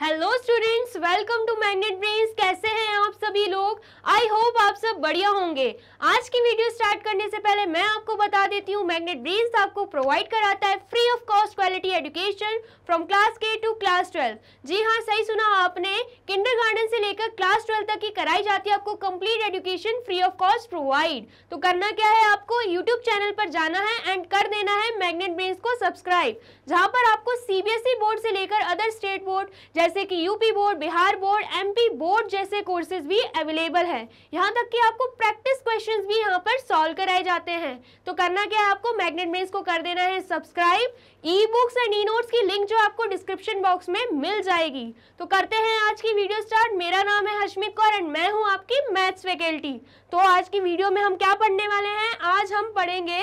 hello students welcome to Magnet Brains कैसे हैं आप सभी लोग आई होप आप सब बढ़िया होंगे आज की वीडियो स्टार्ट करने से पहले मैं आपको बता देती हूँ मैग्नेट ब्रेन्स आपको प्रोवाइड कराता है free of cost quality education from class K to class twelve जी हाँ सही सुना आपने किंडर से लेकर क्लास ट्वेल्व तक की कराई जाती है आपको complete education free of cost provide तो करना क्या है आपको यूट्यूब चैनल पर जाना है एंड कर देना है मैग्नेट ब्रेन्स को सब्सक्राइब जहाँ पर आपको सीबीएसई बोर्ड e से लेकर अदर स्टेट बोर्ड जैसे कि UP board Bihar board MP board जैसे कोर्सेज भी अवेलेबल है यहाँ तक कि आपको प्रैक्टिस क्वेश्चंस भी यहाँ पर सॉल्व कराए जाते हैं तो करना क्या है आपको मैग्नेट मेन्स को कर देना है subscribe e books and e notes की लिंक जो आपको डिस्क्रिप्शन बॉक्स में मिल जाएगी तो करते हैं आज की वीडियो स्टार्ट मेरा नाम है हशमित कौर एंड मैं हूँ आपकी मैथ्स फैकल्टी तो आज की वीडियो में हम क्या पढ़ने वाले हैं आज हम पढ़ेंगे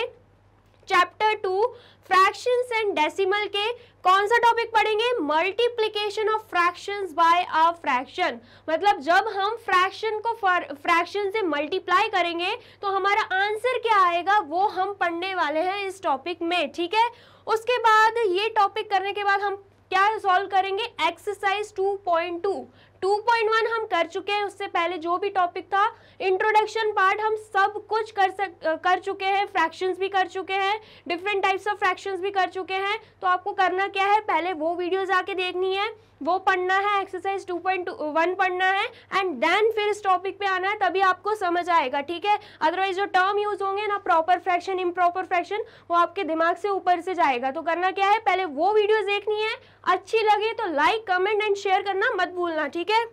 chapter two fractions and decimal के कौन सा टॉपिक पढ़ेंगे multiplication of fractions by a fraction मतलब जब हम फ्रैक्शन को फ्रैक्शन से मल्टीप्लाई करेंगे तो हमारा आंसर क्या आएगा वो हम पढ़ने वाले हैं इस टॉपिक में ठीक है उसके बाद ये टॉपिक करने के बाद हम क्या सॉल्व करेंगे एक्सरसाइज 2.2 2.1 हम कर चुके हैं उससे पहले जो भी टॉपिक था इंट्रोडक्शन पार्ट हम सब कुछ कर सक कर चुके हैं फ्रैक्शंस भी कर चुके हैं डिफरेंट टाइप्स ऑफ फ्रैक्शंस भी कर चुके हैं तो आपको करना क्या है पहले वो वीडियो जाके देखनी है वो पढ़ना है एक्सरसाइज टू पॉइंट वन पढ़ना है एंड देन फिर इस टॉपिक पे आना है तभी आपको समझ आएगा ठीक है अदरवाइज जो टर्म यूज होंगे ना प्रॉपर फ्रैक्शन इम्प्रॉपर फ्रैक्शन वो आपके दिमाग से ऊपर से जाएगा तो करना क्या है पहले वो वीडियो देखनी है अच्छी लगे तो लाइक कमेंट एंड शेयर करना मत भूलना ठीक है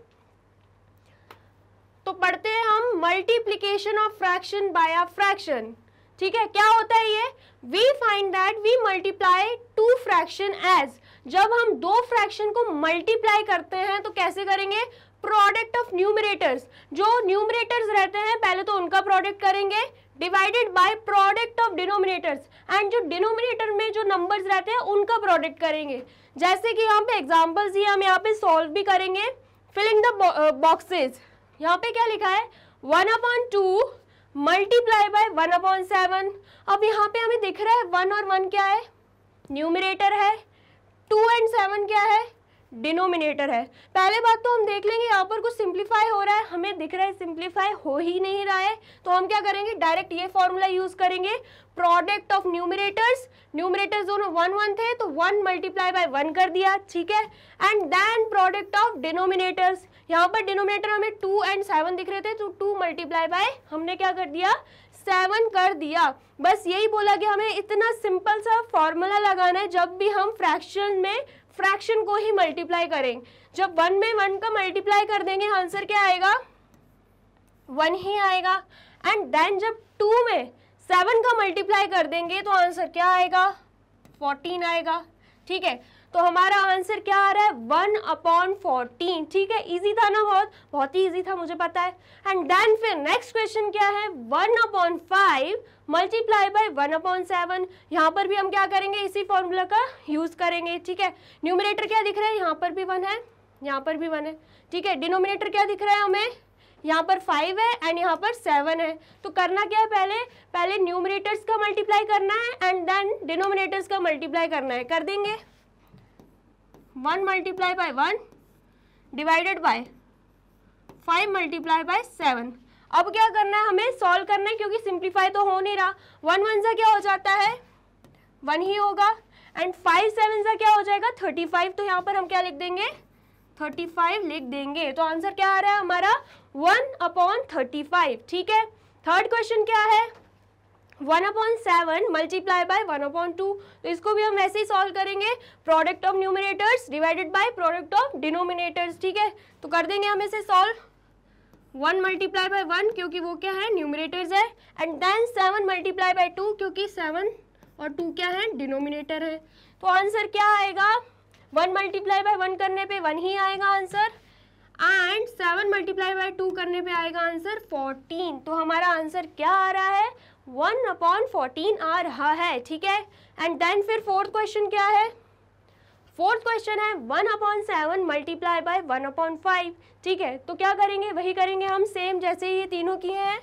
तो पढ़ते हैं हम multiplication of fraction by a fraction ठीक है क्या होता है ये we find that we multiply two fraction as जब हम दो फ्रैक्शन को मल्टीप्लाई करते हैं तो कैसे करेंगे प्रोडक्ट ऑफ न्यूमरेटर्स जो न्यूमरेटर्स रहते हैं पहले तो उनका प्रोडक्ट करेंगे divided by product of denominators and जो डिनोमिनेटर में जो नंबर्स रहते हैं उनका प्रोडक्ट करेंगे जैसे कि यहाँ पे एग्जाम्पल्स ही हम यहाँ पे सॉल्व भी करेंगे फिलिंग द बॉक्सेज यहाँ पे क्या लिखा है one upon two multiply by one upon seven अब यहाँ पे हमें दिख रहा है वन और वन क्या है न्यूमिनेटर है टू एंड सेवन क्या है डिनोमिनेटर है पहले बात तो हम देख लेंगे यहाँ पर कुछ सिंप्लीफाई हो रहा है हमें दिख रहा है सिंप्लीफाई हो ही नहीं रहा है तो हम क्या करेंगे डायरेक्ट ये फॉर्मूला यूज करेंगे प्रोडक्ट ऑफ न्यूमिनेटर्स न्यूमिनेटर्स दोनों वन वन थे तो वन मल्टीप्लाई बाय वन कर दिया ठीक है and then product of denominators यहाँ पर डिनोमिनेटर हमें टू एंड सेवन दिख रहे थे तो टू मल्टीप्लाई बाय हमने क्या कर दिया सेवन कर दिया बस यही बोला कि हमें इतना सिंपल सा फॉर्मूला लगाना है जब भी हम फ्रैक्शन में फ्रैक्शन को ही मल्टीप्लाई करेंगे जब वन में वन का मल्टीप्लाई कर देंगे आंसर क्या आएगा वन ही आएगा एंड देन जब टू में सेवन का मल्टीप्लाई कर देंगे तो आंसर क्या आएगा फोर्टीन आएगा ठीक है तो हमारा आंसर क्या आ रहा है वन अपॉन फोर्टीन ठीक है इजी था ना बहुत बहुत ही इजी था मुझे पता है एंड देन फिर नेक्स्ट क्वेश्चन क्या है one upon five multiply by one upon seven यहाँ पर भी हम क्या करेंगे इसी फॉर्मूला का यूज़ करेंगे ठीक है न्यूमिनेटर क्या दिख रहा है यहाँ पर भी वन है यहाँ पर भी वन है ठीक है डिनोमिनेटर क्या दिख रहा है हमें यहाँ पर फाइव है एंड यहाँ पर सेवन है तो करना क्या है पहले पहले न्यूमिनेटर्स का मल्टीप्लाई करना है एंड देन डिनोमिनेटर्स का मल्टीप्लाई करना है कर देंगे one multiply by one divided by five multiply by seven अब क्या करना है हमें सॉल्व करना है क्योंकि सिंप्लीफाई तो हो नहीं रहा वन वन सा क्या हो जाता है वन ही होगा एंड फाइव सेवन सा क्या हो जाएगा थर्टी फाइव तो यहाँ पर हम क्या लिख देंगे थर्टी फाइव लिख देंगे तो आंसर क्या आ रहा है हमारा वन अपॉन थर्टी फाइव ठीक है थर्ड क्वेश्चन क्या है one upon seven multiply by one upon two तो इसको भी हम वैसे ही सॉल्व करेंगे product of numerators divided by product of denominators ठीक है तो कर देंगे हम इसे solve one multiply by one क्योंकि वो क्या है न्यूमिनेटर्स है and then seven multiply by two क्योंकि सेवन और टू क्या है डिनोमिनेटर है तो आंसर क्या आएगा वन मल्टीप्लाई बाय वन करने पे वन ही आएगा answer and seven multiply by two करने पे आएगा आंसर फोर्टीन तो हमारा आंसर क्या आ रहा है वन अपॉन फोर्टीन आ रहा है ठीक है एंड देन फिर फोर्थ क्वेश्चन क्या है फोर्थ क्वेश्चन है one upon seven multiply by one upon five ठीक है तो क्या करेंगे वही करेंगे हम सेम जैसे ये तीनों किए हैं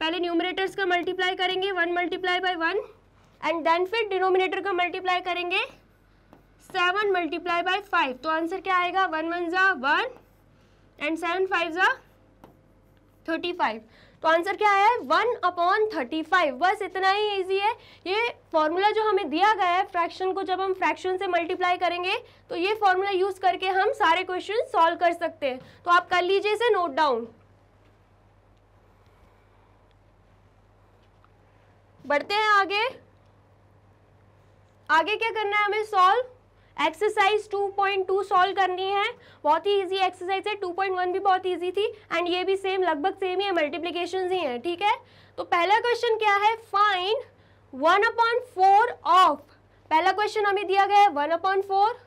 पहले न्यूमरेटर्स का मल्टीप्लाई करेंगे one multiply by one and then फिर डिनोमिनेटर का मल्टीप्लाई करेंगे सेवन मल्टीप्लाई बाय फाइव तो आंसर क्या आएगा वन वन ज़ा वन एंड सेवन फाइव ज़ा थर्टी फाइव तो आंसर क्या है वन अपॉन थर्टी फाइव बस इतना ही ईजी है ये फॉर्मूला जो हमें दिया गया है फ्रैक्शन को जब हम फ्रैक्शन से मल्टीप्लाई करेंगे तो ये फॉर्मूला यूज करके हम सारे क्वेश्चन सॉल्व कर सकते हैं तो आप कर लीजिए इसे नोट डाउन बढ़ते हैं आगे आगे क्या करना है हमें सॉल्व एक्सरसाइज 2.2 सॉल्व करनी है बहुत ही इजी एक्सरसाइज है 2.1 भी बहुत इजी थी एंड ये भी सेम लगभग सेम ही है मल्टीप्लीकेशन ही है ठीक है तो पहला क्वेश्चन क्या है fine one upon four of पहला क्वेश्चन हमें दिया गया है one upon four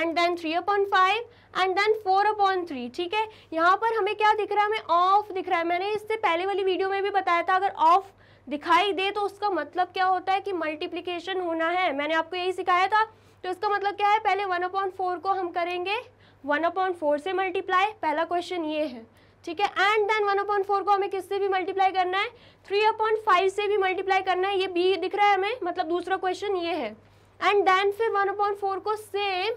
and then three upon five and then four upon three ठीक है यहाँ पर हमें क्या दिख रहा है हमें ऑफ दिख रहा है मैंने इससे पहले वाली वीडियो में भी बताया था अगर ऑफ दिखाई दे तो उसका मतलब क्या होता है कि मल्टीप्लीकेशन होना है मैंने आपको यही सिखाया था तो इसका मतलब क्या है पहले वन अपॉइंट फोर को हम करेंगे वन अपॉइंट फोर से मल्टीप्लाई पहला क्वेश्चन ये है ठीक है and then one upon four को हमें किससे भी मल्टीप्लाई करना है थ्री अपॉइंट फाइव से भी मल्टीप्लाई करना है ये बी दिख रहा है हमें मतलब दूसरा क्वेश्चन ये है एंड देन फिर वन अपॉइंट फोर को सेम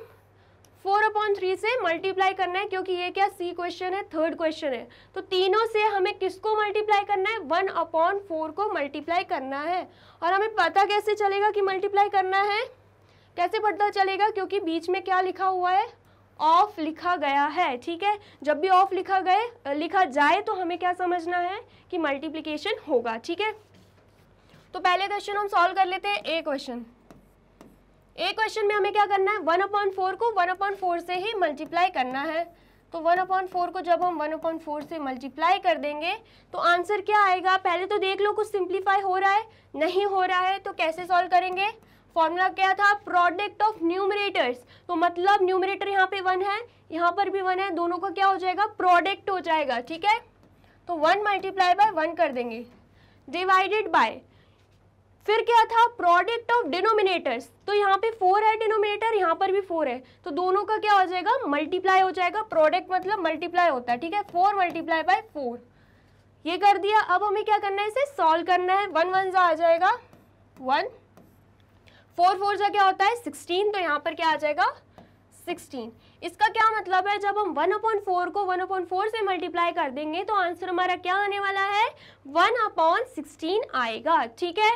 फोर अपॉइंट थ्री से मल्टीप्लाई करना है क्योंकि ये क्या सी क्वेश्चन है थर्ड क्वेश्चन है तो तीनों से हमें किसको मल्टीप्लाई करना है वन अपॉइंट फोर को मल्टीप्लाई करना है और हमें पता कैसे चलेगा कि मल्टीप्लाई करना है कैसे पता चलेगा क्योंकि बीच में क्या लिखा हुआ है ऑफ लिखा गया है ठीक है जब भी ऑफ लिखा गए लिखा जाए तो हमें क्या समझना है कि मल्टीप्लीकेशन होगा ठीक है तो पहले क्वेश्चन हम सॉल्व कर लेते हैं ए क्वेश्चन ए क्वेश्चन में हमें क्या करना है वन अपॉइंट फोर को वन अपॉइंट फोर से ही मल्टीप्लाई करना है तो वन अपॉइंट फोर को जब हम वन अपॉइंट फोर से मल्टीप्लाई कर देंगे तो आंसर क्या आएगा पहले तो देख लो कुछ सिंप्लीफाई हो रहा है नहीं हो रहा है तो कैसे सॉल्व करेंगे फॉर्मूला क्या था प्रोडक्ट ऑफ न्यूमरेटर्स तो मतलब न्यूमरेटर यहाँ पे वन है यहाँ पर भी वन है दोनों का क्या हो जाएगा प्रोडक्ट हो जाएगा ठीक है तो वन मल्टीप्लाई बाय वन कर देंगे डिवाइडेड बाय फिर क्या था प्रोडक्ट ऑफ डिनोमिनेटर्स तो यहाँ पे फोर है डिनोमिनेटर यहाँ पर भी फोर है तो दोनों का क्या हो जाएगा मल्टीप्लाई हो जाएगा प्रोडक्ट मतलब मल्टीप्लाई होता है ठीक है फोर मल्टीप्लाई बाय फोर ये कर दिया अब हमें क्या करना है इसे सॉल्व करना है वन वन जा आ जाएगा वन फोर फोर जो क्या होता है सिक्सटीन तो यहाँ पर क्या आ जाएगा सिक्सटीन इसका क्या मतलब है जब हम वन अपॉन फोर को वन अपॉन फोर से मल्टीप्लाई कर देंगे तो आंसर हमारा क्या आने वाला है वन अपॉन सिक्सटीन आएगा ठीक है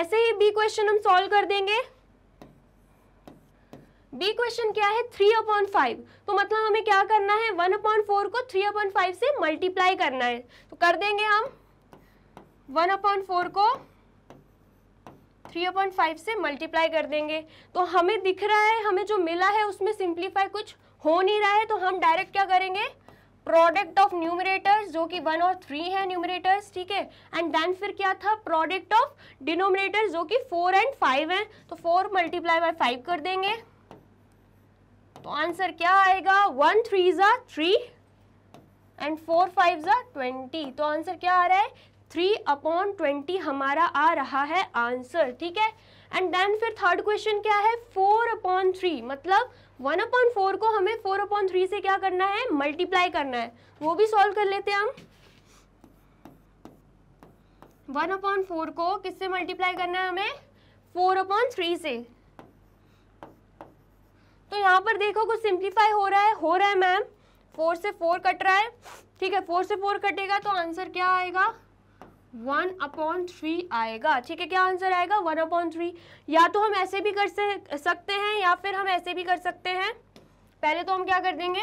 ऐसे ही बी क्वेश्चन हम सॉल्व कर देंगे बी क्वेश्चन क्या है थ्री अपॉन फाइव तो मतलब हमें क्या करना है वन अपॉन फोर को थ्री अपॉन फाइव से मल्टीप्लाई करना है तो कर देंगे हम वन अपॉन फोर को थ्री अपॉइंट फाइव से मल्टीप्लाई कर देंगे तो हमें दिख रहा है हमें जो मिला है उसमें सिंप्लीफाई कुछ हो नहीं रहा है तो हम डायरेक्ट क्या करेंगे प्रोडक्ट ऑफ न्यूमरेटर्स जो कि वन और थ्री है न्यूमरेटर्स ठीक है एंड देन फिर क्या था प्रोडक्ट ऑफ डिनोमिनेटर्स जो कि फोर एंड फाइव है तो फोर मल्टीप्लाई बाय फाइव कर देंगे तो आंसर क्या आएगा वन थ्री ज़ा थ्री एंड फोर फाइव ज़ा ट्वेंटी तो आंसर क्या आ रहा है थ्री अपॉन ट्वेंटी हमारा आ रहा है आंसर ठीक है एंड देन फिर थर्ड क्वेश्चन क्या है फोर अपॉन थ्री मतलब वन अपॉन फोर को हमें फोर अपॉन थ्री से क्या करना है मल्टीप्लाई करना है वो भी सॉल्व कर लेते हैं हम वन अपॉन फोर को किससे मल्टीप्लाई करना है हमें फोर अपॉन थ्री से तो यहाँ पर देखो कुछ सिंप्लीफाई हो रहा है हो रहा है मैम फोर से फोर कट रहा है ठीक है फोर से फोर कटेगा तो आंसर क्या आएगा वन अपॉन थ्री आएगा ठीक है क्या आंसर आएगा वन अपॉन थ्री या तो हम ऐसे भी कर सकते हैं या फिर हम ऐसे भी कर सकते हैं पहले तो हम क्या कर देंगे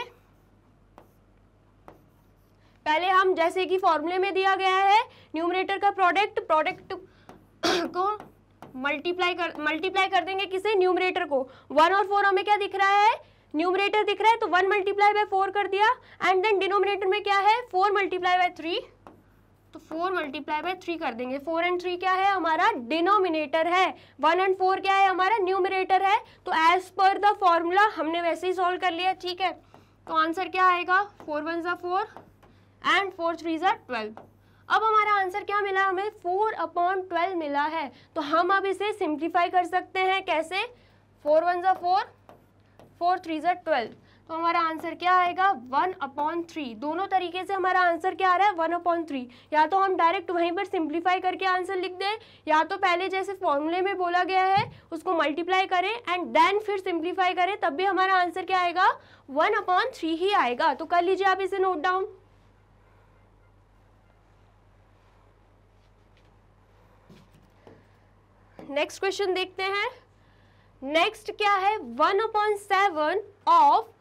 पहले हम जैसे कि फॉर्मूले में दिया गया है न्यूमरेटर का प्रोडक्ट प्रोडक्ट को मल्टीप्लाई कर मल्टीप्लाई कर देंगे किसे न्यूमरेटर को वन और फोर हमें क्या दिख रहा है न्यूमरेटर दिख रहा है तो वन मल्टीप्लाई बाय फोर कर दिया एंड देन डिनोमिनेटर में क्या है फोर मल्टीप्लाई बाय थ्री तो फोर मल्टीप्लाई बाय थ्री कर देंगे फोर एंड थ्री क्या है हमारा डिनोमिनेटर है वन एंड फोर क्या है हमारा न्यूमिनेटर है तो एज पर द फॉर्मूला हमने वैसे ही सॉल्व कर लिया ठीक है तो आंसर क्या आएगा फोर वन ज़ा फोर एंड फोर थ्री ज़ा ट्वेल्व अब हमारा आंसर क्या मिला हमें फोर अपॉन ट्वेल्व मिला है तो हम अब इसे सिंप्लीफाई कर सकते हैं कैसे फोर वन ज़ा फोर फोर थ्री ज़ा ट्वेल्व तो हमारा आंसर क्या आएगा वन अपॉन थ्री दोनों तरीके से हमारा आंसर क्या आ रहा है वन अपॉन थ्री या तो हम डायरेक्ट वहीं पर सिंप्लीफाई करके आंसर लिख दें या तो पहले जैसे फॉर्मूले में बोला गया है उसको मल्टीप्लाई करें एंड देन फिर सिंप्लीफाई करें तब भी हमारा आंसर क्या आएगा वन अपॉन थ्री ही आएगा तो कर लीजिए आप इसे नोट डाउन नेक्स्ट क्वेश्चन देखते हैं नेक्स्ट क्या है one upon seven of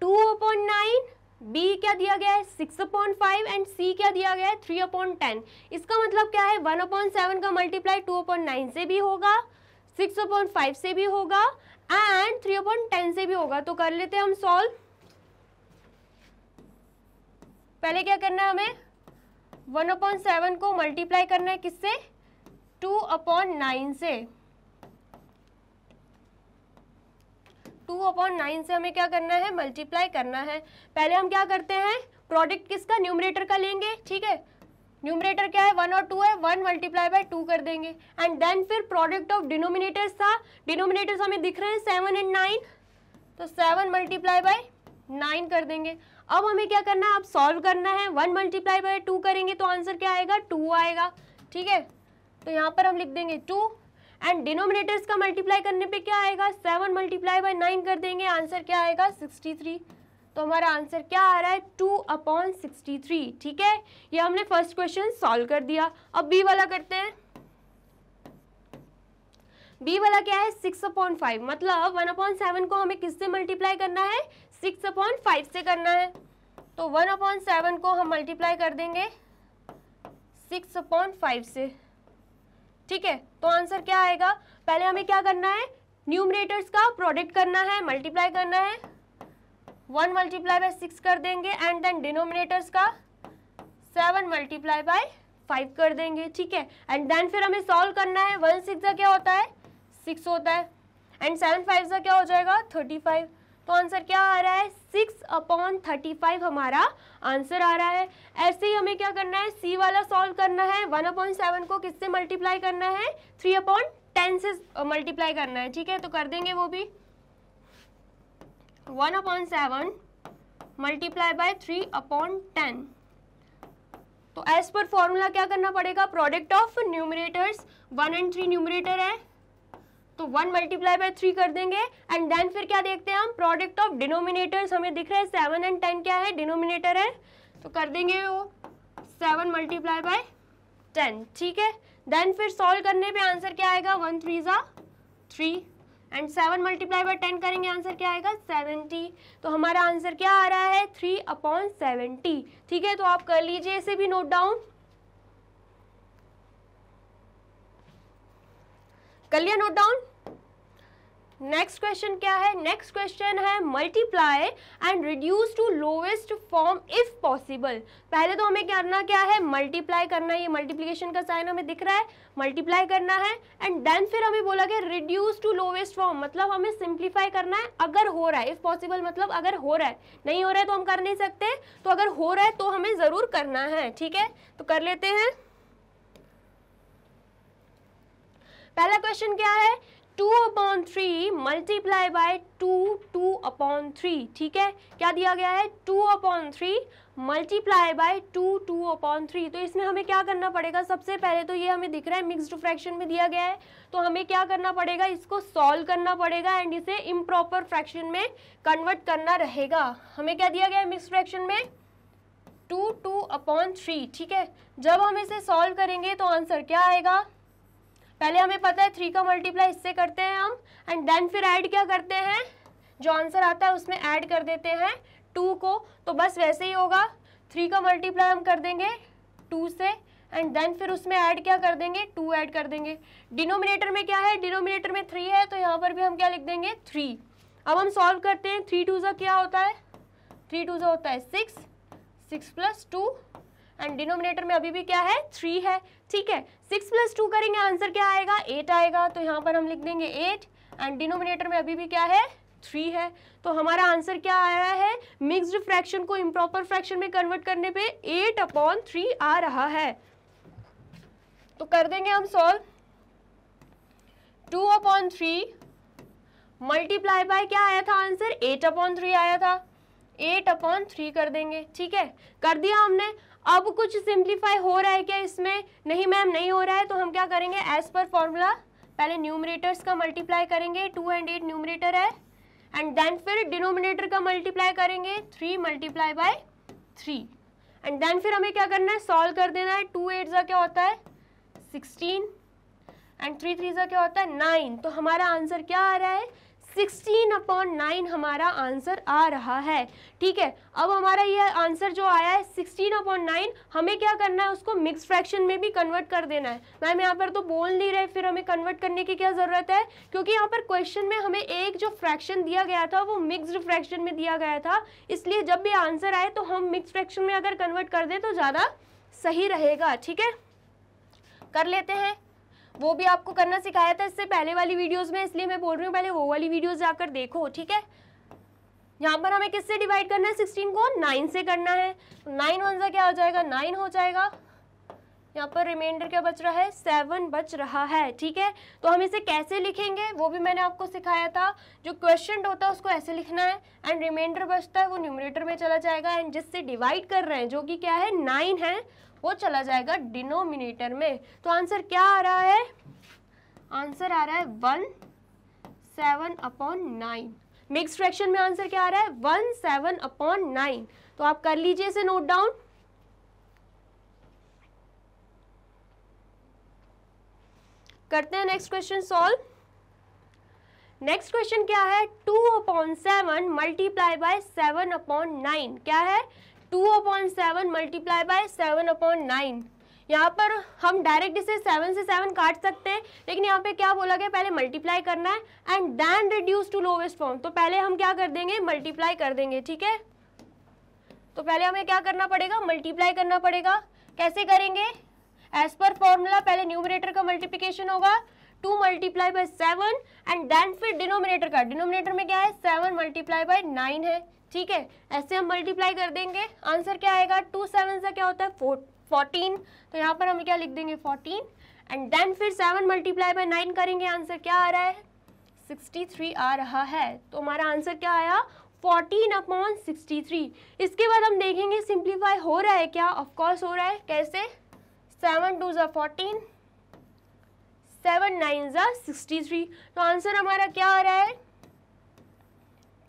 two upon nine B क्या दिया गया है six upon five and C क्या दिया गया है थ्री अपॉन टेन इसका मतलब क्या है वन अपॉन सेवन का मल्टीप्लाई टू अपॉन नाइन से भी होगा सिक्स अपॉन फाइव से भी होगा एंड थ्री अपॉन टेन से भी होगा तो कर लेते हैं हम सॉल्व पहले क्या करना है हमें वन अपॉन सेवन को मल्टीप्लाई करना है किससे टू अपॉन नाइन से टू अपॉन नाइन से हमें क्या करना है मल्टीप्लाई करना है पहले हम क्या करते हैं प्रोडक्ट किसका न्यूमरेटर का लेंगे ठीक है न्यूमरेटर क्या है वन और टू है वन मल्टीप्लाई बाय टू कर देंगे एंड देन फिर प्रोडक्ट ऑफ डिनोमिनेटर्स था डिनोमिनेटर्स हमें दिख रहे हैं सेवन एंड नाइन तो सेवन मल्टीप्लाई बाय नाइन कर देंगे अब हमें क्या करना है अब सॉल्व करना है वन मल्टीप्लाई बाय टू करेंगे तो आंसर क्या आएगा टू आएगा ठीक है तो यहाँ पर हम लिख देंगे टू एंड डिनोमिनेटर्स का मल्टीप्लाई करने पे क्या आएगा सेवन मल्टीप्लाई बाई नाइन कर देंगे आंसर क्या आएगा सिक्सटी थ्री तो हमारा आंसर क्या आ रहा है टू अपॉन सिक्सटी थ्री ठीक है ये हमने फर्स्ट क्वेश्चन सॉल्व कर दिया अब बी वाला करते हैं बी वाला क्या है सिक्स अपॉन फाइव मतलब वन अपॉन सेवन को हमें किससे मल्टीप्लाई करना है सिक्स अपॉन फाइव से करना है तो वन अपॉन सेवन को हम मल्टीप्लाई कर देंगे सिक्स अपॉन फाइव से ठीक है तो आंसर क्या आएगा पहले हमें क्या करना है न्यूमरेटर्स का प्रोडक्ट करना है मल्टीप्लाई करना है वन मल्टीप्लाई बाय सिक्स कर देंगे एंड देन डिनोमिनेटर्स का सेवन मल्टीप्लाई बाय फाइव कर देंगे ठीक है एंड देन फिर हमें सॉल्व करना है वन सिक्स का क्या होता है सिक्स होता है एंड सेवन फाइव का क्या हो जाएगा थर्टी फाइव तो आंसर क्या आ रहा है सिक्स अपॉन थर्टी फाइव हमारा आंसर आ रहा है ऐसे ही हमें क्या करना है सी वाला सॉल्व करना है वन अपॉइंट सेवन को किससे मल्टीप्लाई करना है थ्री अपॉन टेन से मल्टीप्लाई करना है ठीक है तो कर देंगे वो भी one upon seven multiply by three upon ten तो एज पर फॉर्मूला क्या करना पड़ेगा product of numerators one and three numerator है तो वन मल्टीप्लाई बाय थ्री कर देंगे एंड देन फिर क्या देखते हैं हम प्रोडक्ट ऑफ डिनोमिनेटर्स हमें दिख रहा है सेवन एंड टेन क्या है डिनोमिनेटर है तो कर देंगे वो सेवन मल्टीप्लाई बाय टेन ठीक है देन फिर सॉल्व करने पे आंसर क्या आएगा वन थ्री ज़ा three and seven multiply by ten करेंगे आंसर क्या आएगा सेवेंटी तो हमारा आंसर क्या आ रहा है थ्री अपॉन सेवेंटी ठीक है तो आप कर लीजिए इसे भी नोट डाउन कर लिया नोट डाउन नेक्स्ट क्वेश्चन क्या है नेक्स्ट क्वेश्चन है multiply and reduce to lowest form if possible पहले तो हमें करना क्या है मल्टीप्लाई करना है ये मल्टीप्लीकेशन का साइन हमें दिख रहा है मल्टीप्लाई करना है एंड देन फिर हमें बोला गया रिड्यूस टू लोवेस्ट फॉर्म मतलब हमें सिंप्लीफाई करना है अगर हो रहा है इफ पॉसिबल मतलब अगर हो रहा है नहीं हो रहा है तो हम कर नहीं सकते तो अगर हो रहा है तो हमें ज़रूर करना है ठीक है तो कर लेते हैं पहला क्वेश्चन क्या है two upon three multiply by two two upon three ठीक है क्या दिया गया है two upon three multiply by two two upon three तो इसमें हमें क्या करना पड़ेगा सबसे पहले तो ये हमें दिख रहा है मिक्सड फ्रैक्शन में दिया गया है तो हमें क्या करना पड़ेगा इसको सॉल्व करना पड़ेगा एंड इसे इम्प्रॉपर फ्रैक्शन में कन्वर्ट करना रहेगा हमें क्या दिया गया है मिक्स फ्रैक्शन में टू टू अपॉन थ्री ठीक है जब हम इसे सॉल्व करेंगे तो आंसर क्या आएगा पहले हमें पता है थ्री का मल्टीप्लाई इससे करते हैं हम एंड देन फिर ऐड क्या करते हैं जो आंसर आता है उसमें ऐड कर देते हैं टू को तो बस वैसे ही होगा थ्री का मल्टीप्लाई हम कर देंगे टू से एंड देन फिर उसमें ऐड क्या कर देंगे टू ऐड कर देंगे डिनोमिनेटर में क्या है डिनोमिनेटर में थ्री है तो यहाँ पर भी हम क्या लिख देंगे थ्री अब हम सॉल्व करते हैं थ्री टू ज़ा क्या होता है थ्री टू ज़ा होता है six six plus two and denominator में अभी भी क्या है थ्री है ठीक है सिक्स प्लस टू करेंगे आंसर क्या आएगा एट आएगा तो यहाँ पर हम लिख देंगे एट एंड डिनोमिनेटर में अभी भी क्या है थ्री है तो हमारा आंसर क्या आया है मिक्सड फ्रैक्शन को इम्प्रॉपर फ्रैक्शन में कन्वर्ट करने पे एट अपॉन थ्री आ रहा है तो कर देंगे हम solve two upon three multiply by क्या आया था आंसर एट अपॉन थ्री आया था एट अपॉन थ्री कर देंगे ठीक है कर दिया हमने अब कुछ सिंप्लीफाई हो रहा है क्या इसमें नहीं मैम नहीं हो रहा है तो हम क्या करेंगे एज पर फॉर्मूला पहले न्यूमरेटर्स का मल्टीप्लाई करेंगे टू एंड एट न्यूमरेटर है एंड देन फिर डिनोमिनेटर का मल्टीप्लाई करेंगे three multiply by three and then फिर हमें क्या करना है सॉल्व कर देना है टू एट जो क्या होता है सिक्सटीन एंड थ्री थ्री जो क्या होता है नाइन तो हमारा आंसर क्या आ रहा है सिक्सटीन अपॉन नाइन हमारा आंसर आ रहा है ठीक है अब हमारा ये आंसर जो आया है सिक्सटीन अपॉन नाइन हमें क्या करना है उसको मिक्स फ्रैक्शन में भी कन्वर्ट कर देना है मैम यहाँ पर तो बोल नहीं रहे फिर हमें कन्वर्ट करने की क्या ज़रूरत है क्योंकि यहाँ पर क्वेश्चन में हमें एक जो फ्रैक्शन दिया गया था वो मिक्सड फ्रैक्शन में दिया गया था इसलिए जब भी आंसर आए तो हम मिक्स फ्रैक्शन में अगर कन्वर्ट कर दें तो ज़्यादा सही रहेगा ठीक है कर लेते हैं वो भी आपको करना सिखाया था इससे पहले वाली वीडियोस में इसलिए मैं बोल रही हूँ पहले वो वाली वीडियोस जाकर देखो ठीक है यहाँ पर हमें किससे डिवाइड करना है सिक्सटीन को नाइन से करना है नाइन तो वन सा क्या हो जाएगा नाइन हो जाएगा यहाँ पर रिमाइंडर क्या बच रहा है सेवन बच रहा है ठीक है तो हम इसे कैसे लिखेंगे वो भी मैंने आपको सिखाया था जो क्वेश्चन होता है उसको ऐसे लिखना है एंड रिमाइंडर बचता है वो न्यूमरेटर में चला जाएगा एंड जिससे डिवाइड कर रहे हैं जो कि क्या है नाइन है वो चला जाएगा डिनोमिनेटर में तो आंसर क्या आ रहा है आंसर आ रहा है one seven upon nine mix fraction में आंसर क्या आ रहा है वन सेवन अपॉन नाइन तो आप कर लीजिए इसे नोट डाउन करते हैं next question solve next question क्या है two upon seven multiply by seven upon nine क्या है two upon seven multiply by seven upon nine यहाँ पर हम डायरेक्ट इसे सेवन से सेवन काट सकते हैं लेकिन यहाँ पे क्या बोला गया पहले मल्टीप्लाई करना है and then reduce to lowest form तो पहले हम क्या कर देंगे मल्टीप्लाई कर देंगे ठीक है तो पहले हमें क्या करना पड़ेगा मल्टीप्लाई करना पड़ेगा कैसे करेंगे एज पर फॉर्मूला पहले न्यूमिनेटर का मल्टीप्लीकेशन होगा two multiply by seven and then फिर डिनोमिनेटर का डिनोमिनेटर में क्या है सेवन मल्टीप्लाई बाय नाइन है ठीक है ऐसे हम मल्टीप्लाई कर देंगे आंसर क्या आएगा टू सेवन से क्या होता है फोर्टीन तो यहाँ पर हम क्या लिख देंगे फोर्टीन एंड देन फिर सेवन मल्टीप्लाई बाय नाइन करेंगे आंसर क्या आ रहा है सिक्सटी थ्री आ रहा है तो हमारा आंसर क्या आया फोर्टीन अपॉन सिक्सटी थ्री इसके बाद हम देखेंगे सिंप्लीफाई हो रहा है क्या ऑफकोर्स हो रहा है कैसे सेवन टू ज़ा फोर्टीन सेवन नाइन ज़ा सिक्सटी थ्री तो आंसर हमारा क्या आ रहा है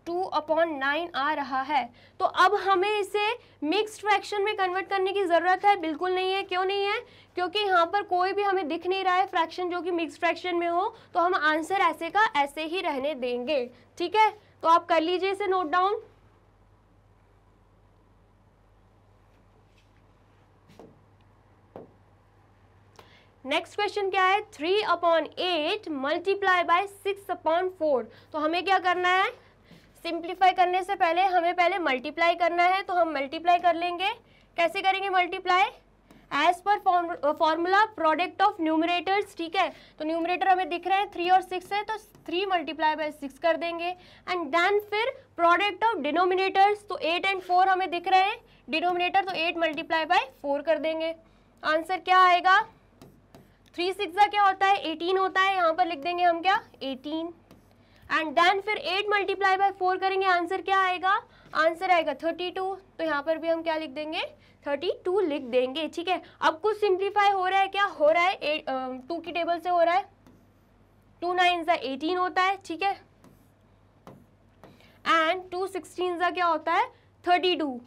टू अपॉन नाइन आ रहा है तो अब हमें इसे मिक्स्ड फ्रैक्शन में कन्वर्ट करने की ज़रूरत है बिल्कुल नहीं है क्यों नहीं है क्योंकि यहाँ पर कोई भी हमें दिख नहीं रहा है फ्रैक्शन जो कि मिक्स फ्रैक्शन में हो तो हम आंसर ऐसे का ऐसे ही रहने देंगे ठीक है तो आप कर लीजिए इसे नोट डाउन नेक्स्ट क्वेश्चन क्या है three upon eight multiply by six upon four तो हमें क्या करना है सिंप्लीफाई करने से पहले हमें पहले मल्टीप्लाई करना है तो हम मल्टीप्लाई कर लेंगे कैसे करेंगे मल्टीप्लाई एज पर फॉर्मूला प्रोडक्ट ऑफ न्यूमरेटर्स ठीक है तो न्यूमरेटर हमें दिख रहे हैं थ्री और सिक्स है तो थ्री मल्टीप्लाई बाय सिक्स कर देंगे एंड देन फिर प्रोडक्ट ऑफ डिनोमिनेटर्स तो एट एंड फोर हमें दिख रहे हैं डिनोमिनेटर तो एट मल्टीप्लाई बाय फोर कर देंगे आंसर क्या आएगा थ्री सिक्स क्या होता है एटीन होता है यहाँ पर लिख देंगे हम क्या एटीन एंड देन फिर एट मल्टीप्लाई बाई फोर करेंगे आंसर क्या आएगा आंसर आएगा थर्टी टू तो यहाँ पर भी हम क्या लिख देंगे थर्टी टू लिख देंगे ठीक है अब कुछ सिंप्लीफाई हो रहा है क्या हो रहा है टू की टेबल से हो रहा है टू नाइन ज़ा एटीन होता है ठीक है एंड टू सिक्सटीन ज़ा क्या होता है थर्टी टू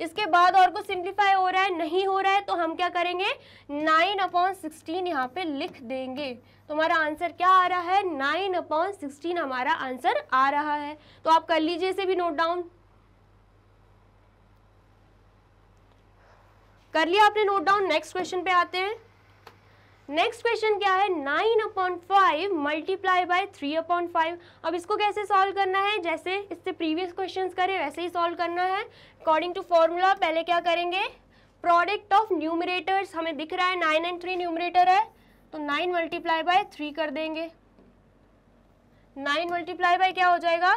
इसके बाद और कुछ सिंप्लीफाई हो रहा है नहीं हो रहा है तो हम क्या करेंगे नाइन अपॉन सिक्सटीन यहाँ पे लिख देंगे तो हमारा आंसर क्या आ रहा है नाइन अपॉन सिक्सटीन हमारा आंसर आ रहा है तो आप कर लीजिए इसे भी नोट डाउन कर लिया आपने नोट डाउन नेक्स्ट क्वेश्चन पे आते हैं नेक्स्ट क्वेश्चन क्या है nine upon five multiply by three upon five अब इसको कैसे सॉल्व करना है जैसे इससे प्रीवियस क्वेश्चंस करें वैसे ही सॉल्व करना है अकॉर्डिंग टू फॉर्मूला पहले क्या करेंगे प्रोडक्ट ऑफ न्यूमरेटर्स हमें दिख रहा है नाइन एंड थ्री न्यूमरेटर है तो नाइन मल्टीप्लाई बाय थ्री कर देंगे नाइन मल्टीप्लाई बाय क्या हो जाएगा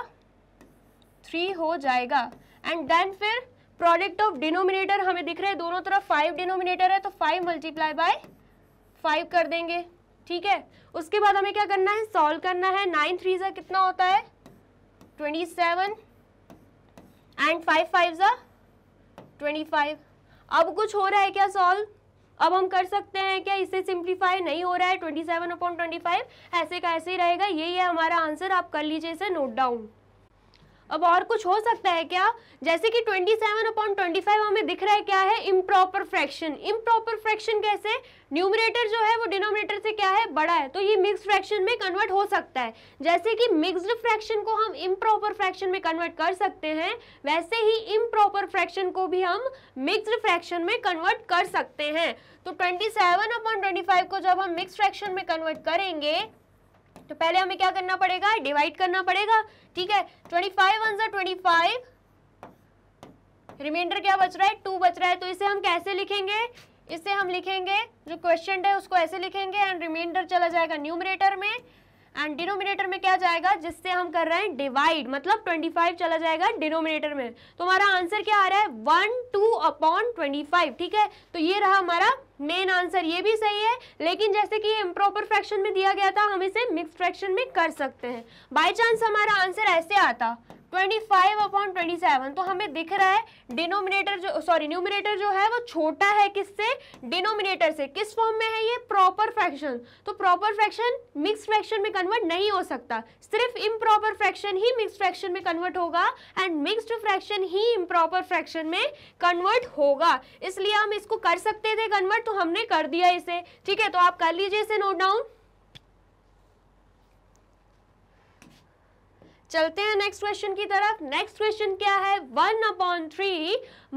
थ्री हो जाएगा एंड देन फिर प्रोडक्ट ऑफ डिनोमिनेटर हमें दिख रहे हैं दोनों तरफ फाइव डिनोमिनेटर है तो फाइव मल्टीप्लाई बाय फाइव कर देंगे ठीक है उसके बाद हमें क्या करना है सॉल्व करना है नाइन थ्री ज़ा कितना होता है twenty seven and five five ज़ा ट्वेंटी फाइव अब कुछ हो रहा है क्या सॉल्व अब हम कर सकते हैं क्या इससे सिंप्लीफाई नहीं हो रहा है twenty seven upon twenty five ऐसे का ऐसे ही रहेगा यही है हमारा आंसर आप कर लीजिए इसे नोट डाउन अब और कुछ हो सकता है क्या जैसे कि 27 सेवन अपॉन ट्वेंटी हमें दिख रहा है क्या है इम्प्रॉपर फ्रैक्शन इम्प्रॉपर फ्रैक्शन कैसे न्यूमिनेटर जो है वो डिनोमिनेटर से क्या है बड़ा है तो ये मिक्स फ्रैक्शन में कन्वर्ट हो सकता है जैसे कि मिक्सड फ्रैक्शन को हम इम्प्रॉपर फ्रैक्शन में कन्वर्ट कर सकते हैं वैसे ही इम्प्रॉपर फ्रैक्शन को भी हम मिक्सड फ्रैक्शन में कन्वर्ट कर सकते हैं तो ट्वेंटी सेवन अपॉन को जब हम मिक्स फ्रैक्शन में कन्वर्ट करेंगे तो पहले हमें क्या करना पड़ेगा डिवाइड करना पड़ेगा ठीक है ट्वेंटी फाइव वन सा ट्वेंटी फाइव रिमाइंडर क्या बच रहा है टू बच रहा है तो इसे हम कैसे लिखेंगे इसे हम लिखेंगे जो क्वेश्चन है उसको ऐसे लिखेंगे एंड रिमाइंडर चला जाएगा न्यूमरेटर में एंड डिनोमिनेटर में क्या जाएगा जिससे हम कर रहे हैं डिवाइड मतलब 25 चला जाएगा डिनोमिनेटर में तो हमारा आंसर क्या आ रहा है वन टू अपॉन ट्वेंटी ठीक है तो ये रहा हमारा मेन आंसर ये भी सही है लेकिन जैसे कि इम्प्रॉपर फ्रैक्शन में दिया गया था हम इसे मिक्स फ्रैक्शन में कर सकते हैं बाई चांस हमारा आंसर ऐसे आता twenty five upon twenty seven तो हमें दिख रहा है डिनोमिनेटर जो सॉरी न्यूमिनेटर जो है वो छोटा है किससे डिनोमिनेटर से किस फॉर्म में है ये प्रॉपर फ्रैक्शन तो प्रॉपर फ्रैक्शन मिक्स फ्रैक्शन में कन्वर्ट नहीं हो सकता सिर्फ इम्प्रॉपर फ्रैक्शन ही मिक्स फ्रैक्शन में कन्वर्ट होगा एंड मिक्सड फ्रैक्शन ही इम्प्रॉपर फ्रैक्शन में कन्वर्ट होगा इसलिए हम इसको कर सकते थे कन्वर्ट तो हमने कर दिया इसे ठीक है तो आप कर लीजिए इसे नोट डाउन चलते हैं नेक्स्ट क्वेश्चन की तरफ नेक्स्ट क्वेश्चन क्या है one upon three